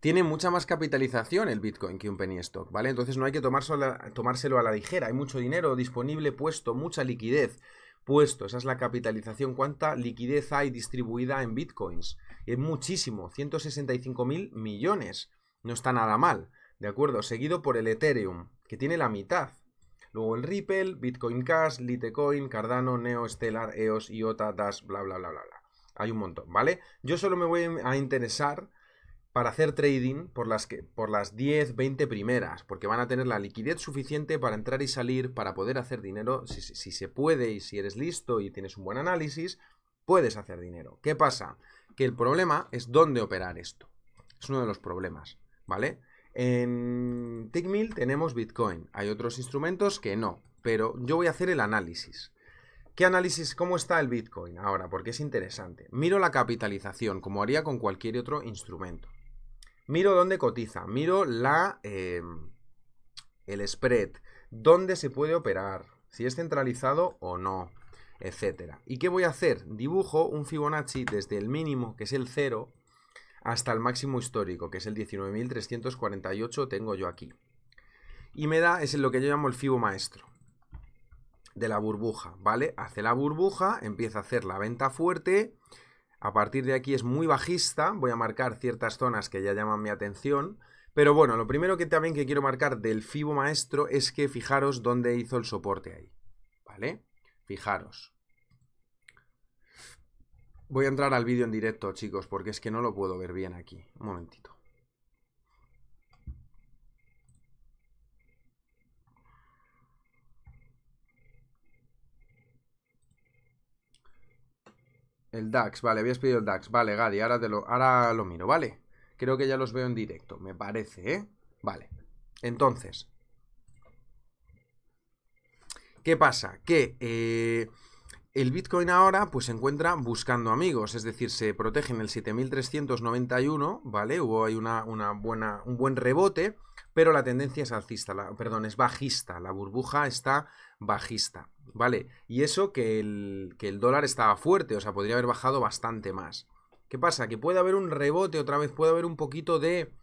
Tiene mucha más capitalización el Bitcoin que un penny stock, ¿vale? Entonces no hay que tomárselo a la ligera. Hay mucho dinero disponible puesto, mucha liquidez puesto. Esa es la capitalización. ¿Cuánta liquidez hay distribuida en Bitcoins? Es muchísimo, 165 mil millones. No está nada mal. ¿de acuerdo? Seguido por el Ethereum, que tiene la mitad. Luego el Ripple, Bitcoin Cash, Litecoin, Cardano, Neo, Stellar, EOS, IOTA, Dash, bla, bla, bla, bla, bla. Hay un montón, ¿vale? Yo solo me voy a interesar para hacer trading por las, por las 10, 20 primeras, porque van a tener la liquidez suficiente para entrar y salir, para poder hacer dinero, si se puede y si eres listo y tienes un buen análisis, puedes hacer dinero. ¿Qué pasa? Que el problema es dónde operar esto. Es uno de los problemas, ¿vale? En Tickmill tenemos Bitcoin. Hay otros instrumentos que no, pero yo voy a hacer el análisis. ¿Qué análisis? ¿Cómo está el Bitcoin ahora? Porque es interesante. Miro la capitalización, como haría con cualquier otro instrumento. Miro dónde cotiza, miro la, em, el spread, dónde se puede operar, si es centralizado o no, etcétera. ¿Y qué voy a hacer? Dibujo un Fibonacci desde el mínimo, que es el cero hasta el máximo histórico, que es el 19.348, tengo yo aquí. Y me da, es lo que yo llamo el FIBO maestro de la burbuja, ¿vale? Hace la burbuja, empieza a hacer la venta fuerte, a partir de aquí es muy bajista, voy a marcar ciertas zonas que ya llaman mi atención, pero bueno, lo primero que también que quiero marcar del FIBO maestro es que fijaros dónde hizo el soporte ahí, ¿vale? Fijaros, Voy a entrar al vídeo en directo, chicos, porque es que no lo puedo ver bien aquí. Un momentito. El DAX, vale, habías pedido el DAX. Vale, Gadi, ahora, te lo, ahora lo miro, ¿vale? Creo que ya los veo en directo, me parece, ¿eh? Vale. Entonces, ¿qué pasa? Que eh, el Bitcoin ahora pues se encuentra buscando amigos, es decir, se protege en el 7391, ¿vale? Hubo ahí una, buena, un buen rebote, pero la tendencia es alcista, perdón, es bajista, la burbuja está bajista, ¿vale? Y eso que el, que el dólar estaba fuerte, o sea, podría haber bajado bastante más. ¿Qué pasa? Que puede haber un rebote otra vez, puede haber un poquito de...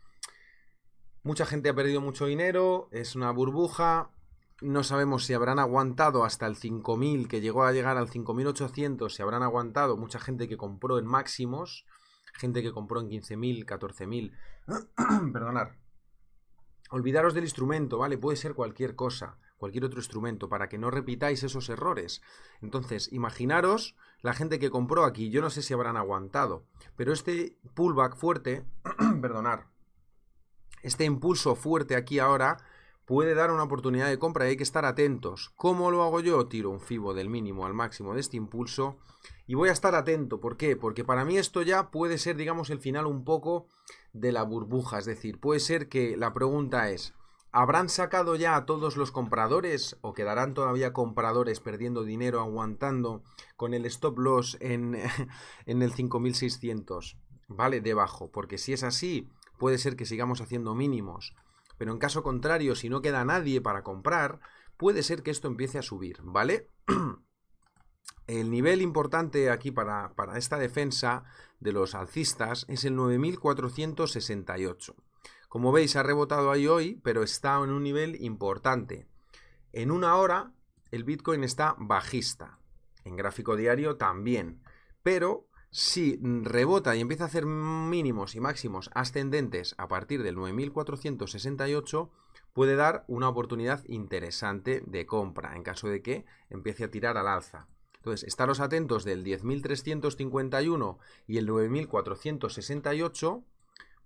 Mucha gente ha perdido mucho dinero, es una burbuja, no sabemos si habrán aguantado hasta el 5000, que llegó a llegar al 5800, si habrán aguantado mucha gente que compró en máximos, gente que compró en 15000, 14000. [clears throat] Perdonar. Olvidaros del instrumento, ¿vale? Puede ser cualquier cosa, cualquier otro instrumento, para que no repitáis esos errores. Entonces, imaginaros la gente que compró aquí, yo no sé si habrán aguantado, pero este pullback fuerte, [clears throat] perdonar, este impulso fuerte aquí ahora puede dar una oportunidad de compra y hay que estar atentos. ¿Cómo lo hago yo? Tiro un FIBO del mínimo al máximo de este impulso y voy a estar atento. ¿Por qué? Porque para mí esto ya puede ser, digamos, el final un poco de la burbuja. Es decir, puede ser que la pregunta es, ¿habrán sacado ya a todos los compradores o quedarán todavía compradores perdiendo dinero aguantando con el stop loss en, [laughs] en el 5600? ¿Vale? Debajo. Porque si es así, puede ser que sigamos haciendo mínimos pero en caso contrario, si no queda nadie para comprar, puede ser que esto empiece a subir, ¿vale? [clears throat] El nivel importante aquí para, para esta defensa de los alcistas es el 9468. Como veis, ha rebotado ahí hoy, pero está en un nivel importante. En una hora, el Bitcoin está bajista. En gráfico diario también. Pero si rebota y empieza a hacer mínimos y máximos ascendentes a partir del 9468, puede dar una oportunidad interesante de compra en caso de que empiece a tirar al alza. Entonces, estaros atentos del 10.351 y el 9.468,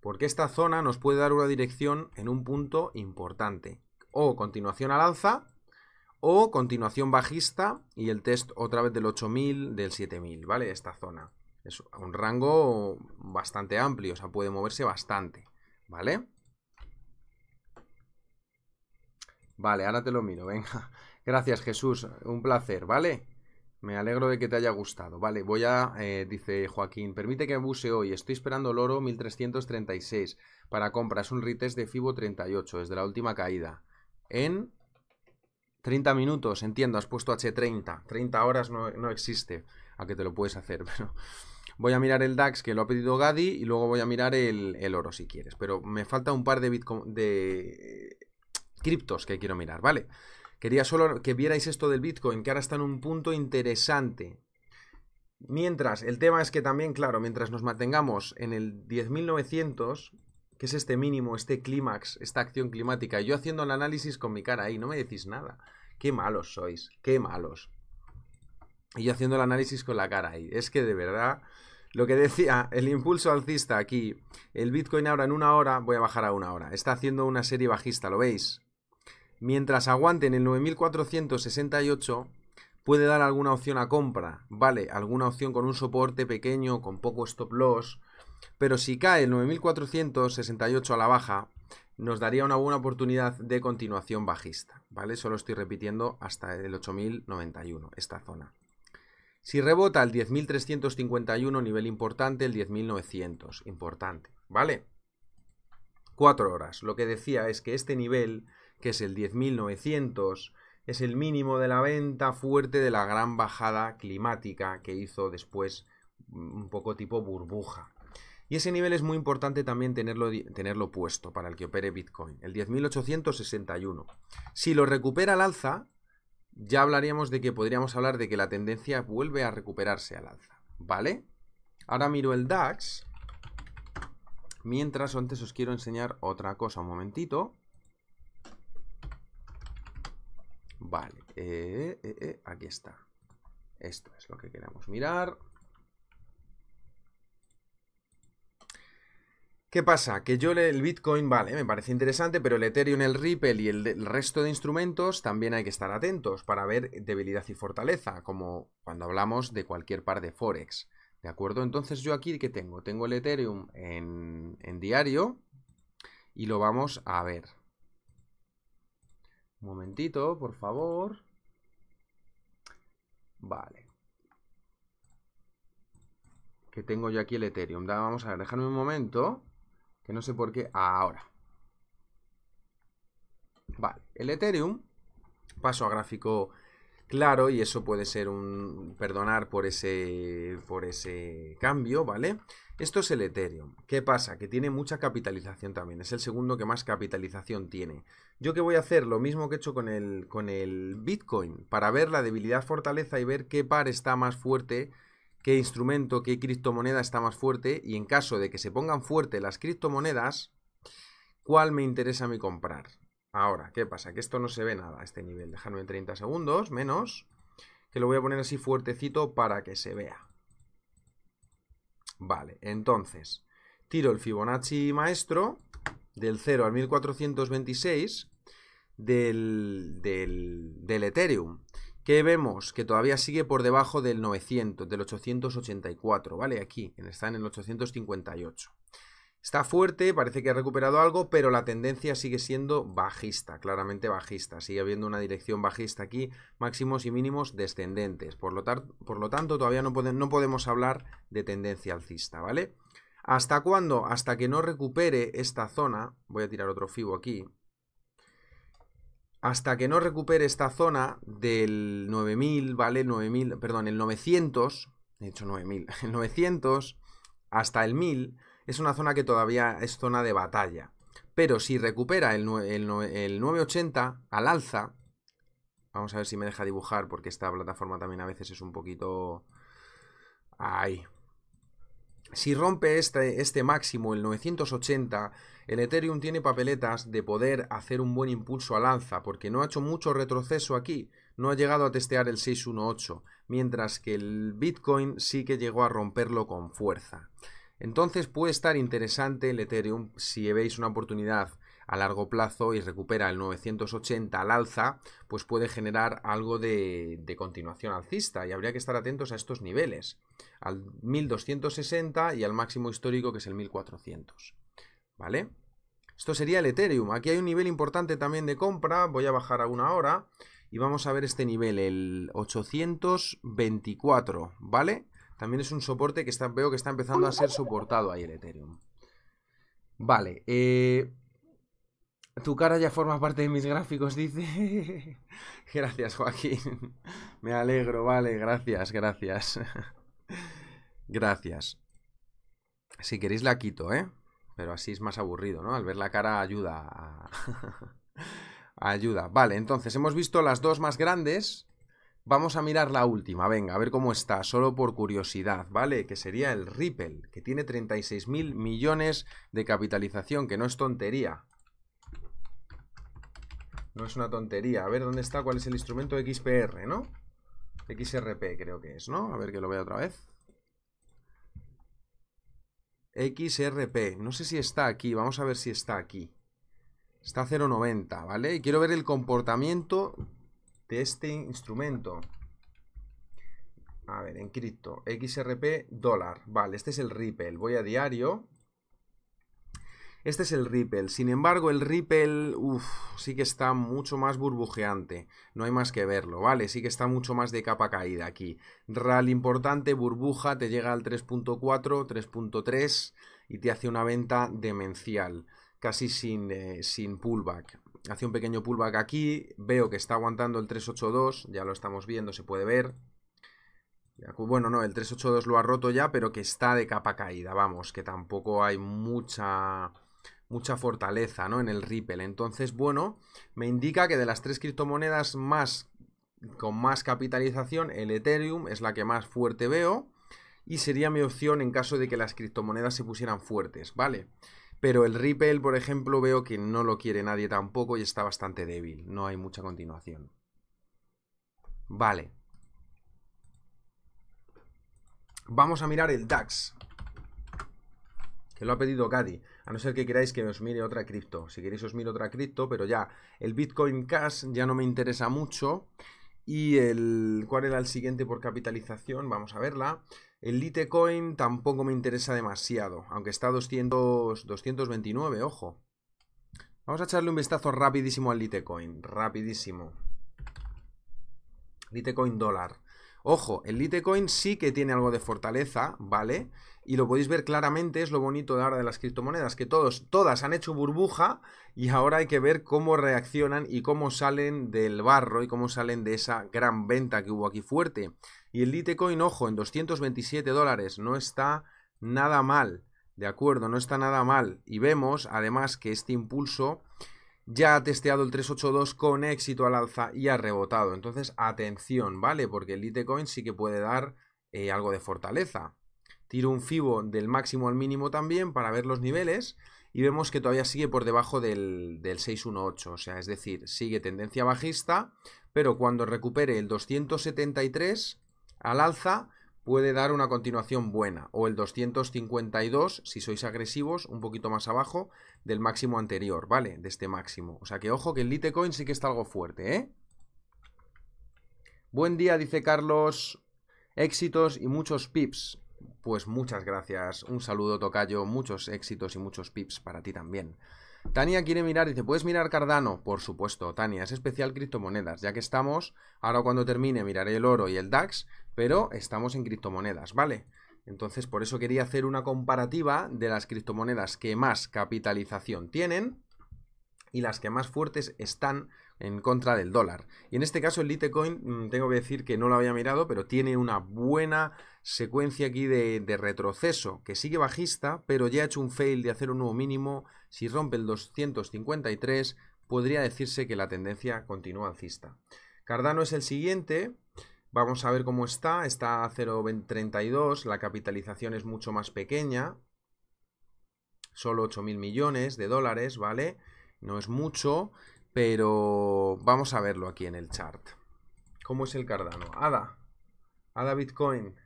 porque esta zona nos puede dar una dirección en un punto importante. O continuación al alza, o continuación bajista y el test otra vez del 8.000, del 7.000, ¿vale? Esta zona es un rango bastante amplio, o sea, puede moverse bastante, ¿vale? Vale, ahora te lo miro, [laughs] venga. Gracias, Jesús, un placer, ¿vale? Me alegro de que te haya gustado. Vale, voy a... Eh, dice Joaquín, permite que abuse hoy. Estoy esperando el oro 1336 para compras. un retest de FIBO 38, desde la última caída. En 30 minutos, entiendo, has puesto H30. 30 horas no, no existe. A que te lo puedes hacer, [laughs] pero... Voy a mirar el DAX que lo ha pedido Gadi y luego voy a mirar el, oro si quieres. Pero me falta un par de, de eh, criptos que quiero mirar, ¿vale? Quería solo que vierais esto del Bitcoin, que ahora está en un punto interesante. Mientras, el tema es que también, claro, mientras nos mantengamos en el 10.900, que es este mínimo, este clímax, esta acción climática, yo haciendo el análisis con mi cara ahí, no me decís nada. Qué malos sois, qué malos. Y yo haciendo el análisis con la cara ahí. Es que de verdad, lo que decía, el impulso alcista aquí, el Bitcoin ahora en una hora, voy a bajar a una hora, está haciendo una serie bajista, ¿lo veis? Mientras aguanten el 9468, puede dar alguna opción a compra, ¿vale? Alguna opción con un soporte pequeño, con poco stop loss, pero si cae el 9468 a la baja, nos daría una buena oportunidad de continuación bajista, ¿vale? Solo estoy repitiendo hasta el 8091, esta zona. Si rebota el 10.351, nivel importante, el 10.900, importante, ¿vale? Cuatro horas. Lo que decía es que este nivel, que es el 10.900, es el mínimo de la venta fuerte de la gran bajada climática que hizo después mm, un poco tipo burbuja. Y ese nivel es muy importante también tenerlo, tenerlo puesto para el que opere Bitcoin, el 10.861. Si lo recupera al alza, ya hablaríamos de que podríamos hablar de que la tendencia vuelve a recuperarse al alza, ¿vale? Ahora miro el DAX. Mientras, antes os quiero enseñar otra cosa, un momentito. Vale, eh, eh, eh, aquí está. Esto es lo que queremos mirar. ¿Qué pasa? Que yo el Bitcoin, vale, me parece interesante, pero el Ethereum, el Ripple y el, resto de instrumentos también hay que estar atentos para ver debilidad y fortaleza, como cuando hablamos de cualquier par de Forex. ¿De acuerdo? Entonces yo aquí que tengo, tengo el Ethereum en, diario y lo vamos a ver. Un momentito, por favor. Vale. Que tengo yo aquí el Ethereum. Vamos a ver, déjame un momento. Que no sé por qué. Ahora. Vale. El Ethereum. Paso a gráfico claro y eso puede ser un perdonar por ese por ese cambio, ¿vale? Esto es el Ethereum. ¿Qué pasa? Que tiene mucha capitalización también, es el segundo que más capitalización tiene. Yo que voy a hacer lo mismo que he hecho con el con el Bitcoin para ver la debilidad fortaleza y ver qué par está más fuerte qué instrumento, qué criptomoneda está más fuerte y en caso de que se pongan fuerte las criptomonedas, cuál me interesa a mí comprar. Ahora, ¿qué pasa? Que esto no se ve nada a este nivel. Dejadme 30 segundos, menos, que lo voy a poner así fuertecito para que se vea. Vale, entonces, tiro el Fibonacci maestro del 0 al 1426 del, del, del Ethereum. ¿Qué vemos? Que todavía sigue por debajo del 900, del 884, ¿vale? Aquí, está en el 858. Está fuerte, parece que ha recuperado algo, pero la tendencia sigue siendo bajista, claramente bajista. Sigue habiendo una dirección bajista aquí, máximos y mínimos descendentes. Por lo, por lo tanto, todavía no, no podemos hablar de tendencia alcista, ¿vale? ¿Hasta cuándo? Hasta que no recupere esta zona, voy a tirar otro fibo aquí, hasta que no recupere esta zona del 9000, ¿vale? 9000, perdón, el 900, he dicho 9000, [laughs] el 900 hasta el 1000 es una zona que todavía es zona de batalla. Pero si recupera el, el, 980 al alza, vamos a ver si me deja dibujar porque esta plataforma también a veces es un poquito... ay. Si rompe este, este máximo, el 980, el Ethereum tiene papeletas de poder hacer un buen impulso a lanza porque no ha hecho mucho retroceso aquí, no ha llegado a testear el 618, mientras que el Bitcoin sí que llegó a romperlo con fuerza. Entonces puede estar interesante el Ethereum si veis una oportunidad a largo plazo y recupera el 980 al alza, pues puede generar algo de, continuación alcista y habría que estar atentos a estos niveles, al 1260 y al máximo histórico que es el 1400. ¿Vale? Esto sería el Ethereum. Aquí hay un nivel importante también de compra. Voy a bajar a una hora y vamos a ver este nivel, el 824, ¿vale? También es un soporte que está, veo que está empezando a ser soportado ahí el Ethereum. Vale, eh, tu cara ya forma parte de mis gráficos, dice. [laughs] gracias, Joaquín. [laughs] Me alegro, vale, gracias, gracias. [laughs] gracias. Si queréis la quito, ¿eh? Pero así es más aburrido, ¿no? Al ver la cara ayuda. ayuda. Vale, entonces hemos visto las dos más grandes. Vamos a mirar la última, venga, a ver cómo está, solo por curiosidad, ¿vale? Que sería el Ripple, que tiene 36.000 millones de capitalización, que no es tontería. No es una tontería. A ver, ¿dónde está? ¿Cuál es el instrumento? XPR, ¿no? XRP creo que es, ¿no? A ver que lo vea otra vez. XRP. No sé si está aquí. Vamos a ver si está aquí. Está 0,90, ¿vale? Y quiero ver el comportamiento de este instrumento. A ver, en cripto. XRP dólar. Vale, este es el Ripple. Voy a diario. Este es el Ripple. Sin embargo, el Ripple, uff, sí que está mucho más burbujeante. No hay más que verlo, ¿vale? Sí que está mucho más de capa caída aquí. Real importante, burbuja, te llega al 3.4, 3.3 y te hace una venta demencial, casi sin, eh, sin pullback. Hace un pequeño pullback aquí, veo que está aguantando el 382, ya lo estamos viendo, se puede ver. Bueno, no, el 382 lo ha roto ya, pero que está de capa caída, vamos, que tampoco hay mucha mucha fortaleza, ¿no? En el Ripple. Entonces, bueno, me indica que de las tres criptomonedas más con más capitalización, el Ethereum es la que más fuerte veo y sería mi opción en caso de que las criptomonedas se pusieran fuertes, ¿vale? Pero el Ripple, por ejemplo, veo que no lo quiere nadie tampoco y está bastante débil, no hay mucha continuación. Vale. Vamos a mirar el DAX, que lo ha pedido Cadi. A no ser que queráis que os mire otra cripto. Si queréis os mire otra cripto, pero ya el Bitcoin Cash ya no me interesa mucho. Y el cuál era el siguiente por capitalización, vamos a verla. El Litecoin tampoco me interesa demasiado, aunque está a 229, ojo. Vamos a echarle un vistazo rapidísimo al Litecoin, rapidísimo. Litecoin dólar. Ojo, el Litecoin sí que tiene algo de fortaleza, ¿vale? y lo podéis ver claramente, es lo bonito de ahora de las criptomonedas, que todos, todas han hecho burbuja y ahora hay que ver cómo reaccionan y cómo salen del barro y cómo salen de esa gran venta que hubo aquí fuerte. Y el Litecoin, ojo, en 227 dólares, no está nada mal, ¿de acuerdo? No está nada mal. Y vemos, además, que este impulso ya ha testeado el 382 con éxito al alza y ha rebotado. Entonces, atención, ¿vale? Porque el Litecoin sí que puede dar eh, algo de fortaleza tiro un fibo del máximo al mínimo también para ver los niveles y vemos que todavía sigue por debajo del, 618, o sea, es decir, sigue tendencia bajista, pero cuando recupere el 273 al alza puede dar una continuación buena, o el 252 si sois agresivos, un poquito más abajo del máximo anterior, ¿vale? De este máximo. O sea que ojo que el Litecoin sí que está algo fuerte, ¿eh? Buen día, dice Carlos. Éxitos y muchos pips pues muchas gracias, un saludo Tocayo, muchos éxitos y muchos pips para ti también. Tania quiere mirar, y dice, ¿puedes mirar Cardano? Por supuesto, Tania, es especial criptomonedas, ya que estamos, ahora cuando termine miraré el oro y el DAX, pero estamos en criptomonedas, ¿vale? Entonces, por eso quería hacer una comparativa de las criptomonedas que más capitalización tienen y las que más fuertes están en contra del dólar. Y en este caso el Litecoin, mm, tengo que decir que no lo había mirado, pero tiene una buena secuencia aquí de, retroceso, que sigue bajista, pero ya ha hecho un fail de hacer un nuevo mínimo. Si rompe el 253, podría decirse que la tendencia continúa alcista. Cardano es el siguiente. Vamos a ver cómo está. Está a 0,32. La capitalización es mucho más pequeña. Solo 8.000 millones de dólares, ¿vale? No es mucho. Pero vamos a verlo aquí en el chart. ¿Cómo es el Cardano? ADA. ADA Bitcoin.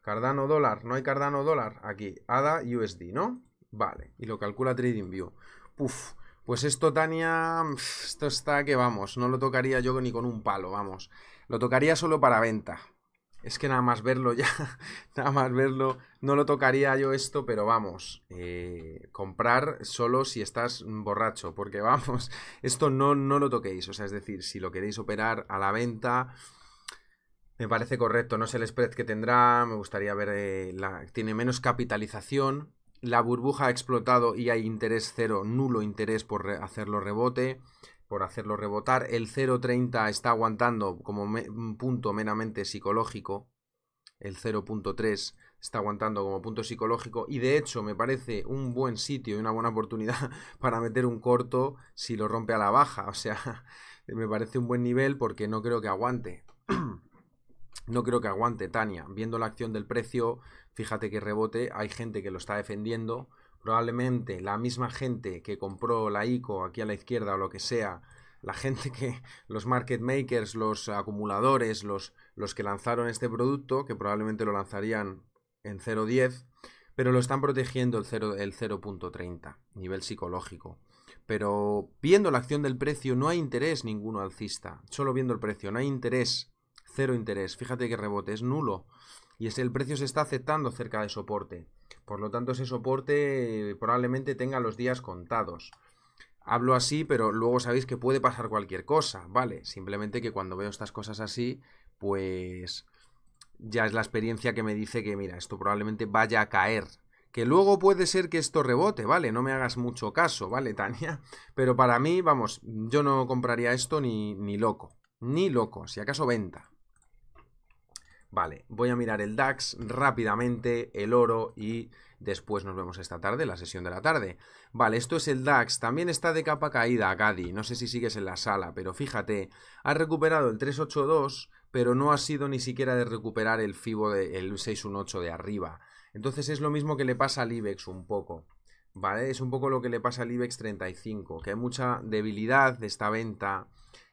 Cardano dólar. No hay Cardano dólar. Aquí. ADA USD, ¿no? Vale. Y lo calcula TradingView. Puf. Pues esto, Tania, esto está que vamos, no lo tocaría yo ni con un palo, vamos. Lo tocaría solo para venta, es que nada más verlo ya, [laughs] nada más verlo, no lo tocaría yo esto, pero vamos, eh, comprar solo si estás borracho, porque [laughs] vamos, esto no, no lo toquéis, o sea, es decir, si lo queréis operar a la venta, me parece correcto, no sé el spread que tendrá, me gustaría ver, eh, la, tiene menos capitalización, la burbuja ha explotado y hay interés cero, nulo interés por hacerlo rebote, por hacerlo rebotar. El 0.30 está aguantando como un punto meramente psicológico. El 0.3 está aguantando como punto psicológico. Y de hecho me parece un buen sitio y una buena oportunidad [laughs] para meter un corto si lo rompe a la baja. O sea, [laughs] me parece un buen nivel porque no creo que aguante. [clears throat] no creo que aguante, Tania. Viendo la acción del precio, fíjate que rebote. Hay gente que lo está defendiendo probablemente la misma gente que compró la ICO aquí a la izquierda o lo que sea, la gente que, [laughs] los market makers, los acumuladores, los, que lanzaron este producto, que probablemente lo lanzarían en 0.10, pero lo están protegiendo el 0.30, nivel psicológico. Pero viendo la acción del precio no hay interés ninguno alcista, solo viendo el precio, no hay interés, cero interés, fíjate que rebote, es nulo. Y es, el precio se está aceptando cerca de soporte. Por lo tanto, ese soporte eh, probablemente tenga los días contados. Hablo así, pero luego sabéis que puede pasar cualquier cosa, ¿vale? Simplemente que cuando veo estas cosas así, pues ya es la experiencia que me dice que, mira, esto probablemente vaya a caer. Que luego puede ser que esto rebote, ¿vale? No me hagas mucho caso, ¿vale, Tania? [laughs] Pero para mí, vamos, yo no compraría esto ni, ni loco. Ni loco, si acaso venta. Vale, voy a mirar el DAX rápidamente, el oro y después nos vemos esta tarde, la sesión de la tarde. Vale, esto es el DAX, también está de capa caída, Gadi, no sé si sigues en la sala, pero fíjate, ha recuperado el 382, pero no ha sido ni siquiera de recuperar el FIBO del 618 de arriba. Entonces es lo mismo que le pasa al IBEX un poco. ¿Vale? Es un poco lo que le pasa al IBEX 35, que hay mucha debilidad de esta venta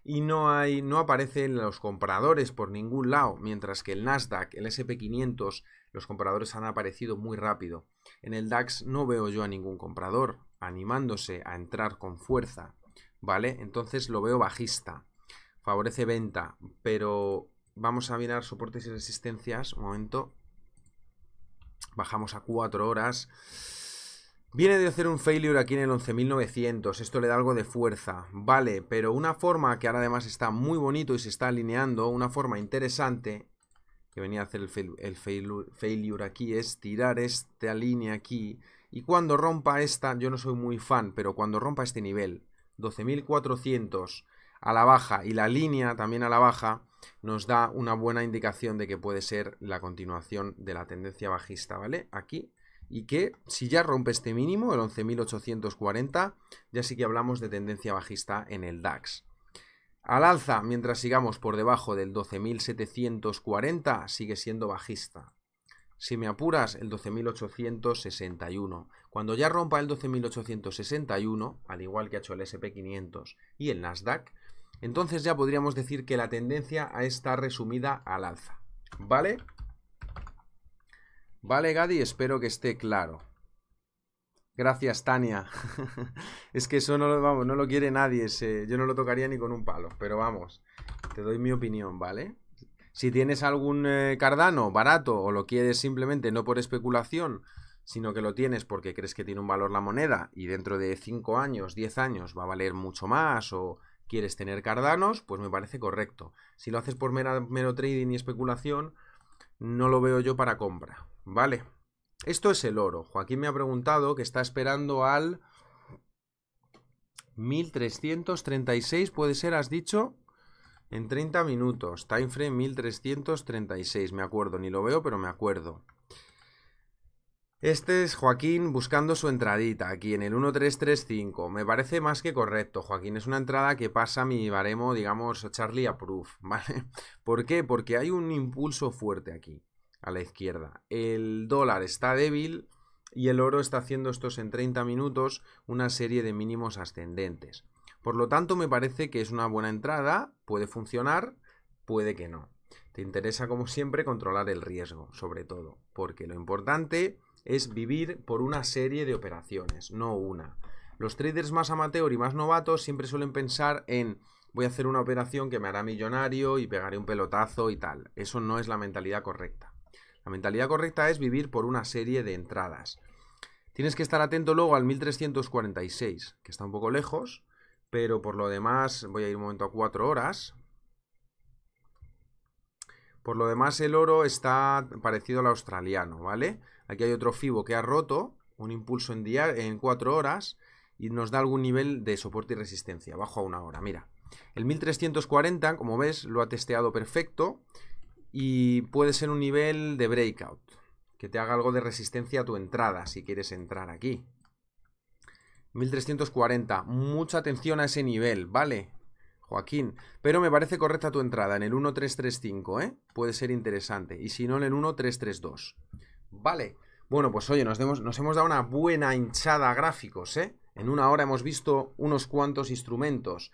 y no, hay, no aparecen los compradores por ningún lado, mientras que el Nasdaq, el SP500, los compradores han aparecido muy rápido. En el DAX no veo yo a ningún comprador animándose a entrar con fuerza, ¿vale? Entonces lo veo bajista, favorece venta, pero vamos a mirar soportes y resistencias, un momento, bajamos a 4 horas Viene de hacer un failure aquí en el 11.900, esto le da algo de fuerza, vale, pero una forma que ahora además está muy bonito y se está alineando, una forma interesante, que venía a hacer el, failure aquí, es tirar esta línea aquí, y cuando rompa esta, yo no soy muy fan, pero cuando rompa este nivel, 12.400 a la baja y la línea también a la baja, nos da una buena indicación de que puede ser la continuación de la tendencia bajista, ¿vale? Aquí y que si ya rompe este mínimo, el 11.840, ya sí que hablamos de tendencia bajista en el DAX. Al alza, mientras sigamos por debajo del 12.740, sigue siendo bajista. Si me apuras, el 12.861. Cuando ya rompa el 12.861, al igual que ha hecho el SP500 y el Nasdaq, entonces ya podríamos decir que la tendencia está resumida al alza. ¿Vale? Vale, Gadi, espero que esté claro. Gracias, Tania. [laughs] es que eso no lo, vamos, no lo quiere nadie. yo no lo tocaría ni con un palo. Pero vamos, te doy mi opinión, ¿vale? Si tienes algún eh, cardano barato o lo quieres simplemente no por especulación, sino que lo tienes porque crees que tiene un valor la moneda y dentro de 5 años, 10 años va a valer mucho más o quieres tener cardanos, pues me parece correcto. Si lo haces por mero trading y especulación, no lo veo yo para compra. Vale. Esto es el oro. Joaquín me ha preguntado que está esperando al 1336, puede ser, has dicho, en 30 minutos. Time frame 1336, me acuerdo, ni lo veo, pero me acuerdo. Este es Joaquín buscando su entradita aquí en el 1335. Me parece más que correcto, Joaquín. Es una entrada que pasa mi baremo, digamos, Charlie Approve, [laughs] ¿vale? ¿Por qué? Porque hay un impulso fuerte aquí a la izquierda. El dólar está débil y el oro está haciendo estos en 30 minutos una serie de mínimos ascendentes. Por lo tanto, me parece que es una buena entrada, puede funcionar, puede que no. Te interesa, como siempre, controlar el riesgo, sobre todo, porque lo importante es vivir por una serie de operaciones, no una. Los traders más amateur y más novatos siempre suelen pensar en voy a hacer una operación que me hará millonario y pegaré un pelotazo y tal. Eso no es la mentalidad correcta. La mentalidad correcta es vivir por una serie de entradas. Tienes que estar atento luego al 1346, que está un poco lejos, pero por lo demás, voy a ir un momento a 4 horas. Por lo demás, el oro está parecido al australiano, ¿vale? Aquí hay otro FIBO que ha roto, un impulso en, en 4 horas, y nos da algún nivel de soporte y resistencia, bajo a una hora, mira. El 1340, como ves, lo ha testeado perfecto y puede ser un nivel de breakout, que te haga algo de resistencia a tu entrada si quieres entrar aquí. 1340, mucha atención a ese nivel, ¿vale? Joaquín, pero me parece correcta tu entrada en el 1335, ¿eh? Puede ser interesante. Y si no, en el 1332. Vale. Bueno, pues oye, nos, nos hemos dado una buena hinchada a gráficos, ¿eh? En una hora hemos visto unos cuantos instrumentos.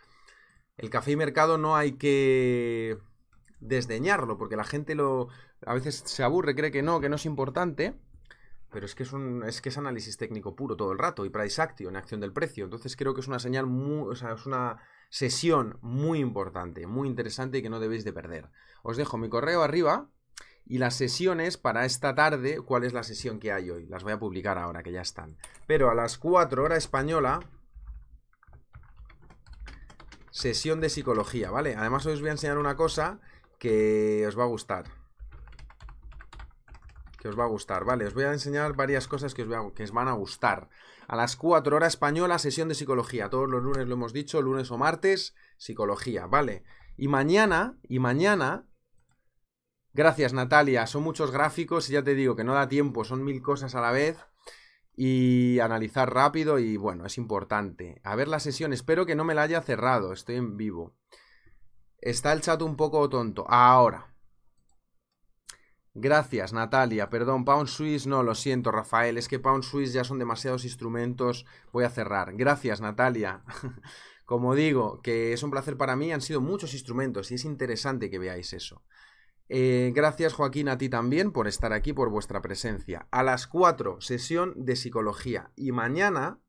El café y mercado no hay que desdeñarlo, porque la gente lo a veces se aburre, cree que no, que no es importante, pero es que es, un, es, que es análisis técnico puro todo el rato y price action, acción del precio. Entonces creo que es una señal muy, o sea, es una sesión muy importante, muy interesante y que no debéis de perder. Os dejo mi correo arriba y las sesiones para esta tarde, cuál es la sesión que hay hoy. Las voy a publicar ahora que ya están. Pero a las 4 hora española sesión de psicología, ¿vale? Además os voy a enseñar una cosa que os va a gustar. Que os va a gustar, vale. Os voy a enseñar varias cosas que os, os van a gustar. A las 4 horas española, sesión de psicología. Todos los lunes lo hemos dicho, lunes o martes, psicología, vale. Y mañana, y mañana, Gracias, Natalia. Son muchos gráficos y ya te digo que no da tiempo, son mil cosas a la vez. Y analizar rápido y bueno, es importante. A ver la sesión, espero que no me la haya cerrado, estoy en vivo. Está el chat un poco tonto. Ahora. Gracias, Natalia. Perdón, Pound Swiss, no, lo siento, Rafael. Es que Pound Swiss ya son demasiados instrumentos. Voy a cerrar. Gracias, Natalia. [laughs] Como digo, que es un placer para mí, han sido muchos instrumentos y es interesante que veáis eso. Eh, gracias, Joaquín, a ti también por estar aquí, por vuestra presencia. A las 4, sesión de psicología. Y mañana,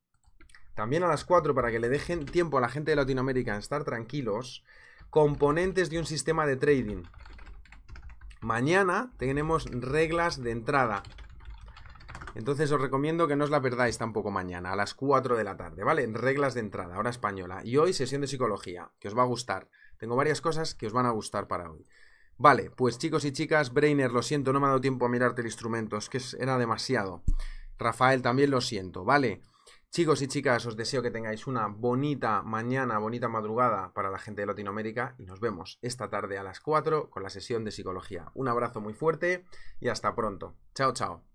también a las 4, para que le dejen tiempo a la gente de Latinoamérica en estar tranquilos, componentes de un sistema de trading. Mañana tenemos reglas de entrada. Entonces os recomiendo que no os la perdáis tampoco mañana, a las 4 de la tarde, ¿vale? Reglas de entrada, hora española. Y hoy sesión de psicología, que os va a gustar. Tengo varias cosas que os van a gustar para hoy. Vale, pues chicos y chicas, Brainer, lo siento, no me ha dado tiempo a mirarte el instrumento, es que era demasiado. Rafael, también lo siento, ¿vale? Chicos y chicas, os deseo que tengáis una bonita mañana, bonita madrugada para la gente de Latinoamérica y nos vemos esta tarde a las 4 con la sesión de psicología. Un abrazo muy fuerte y hasta pronto. Chao, chao.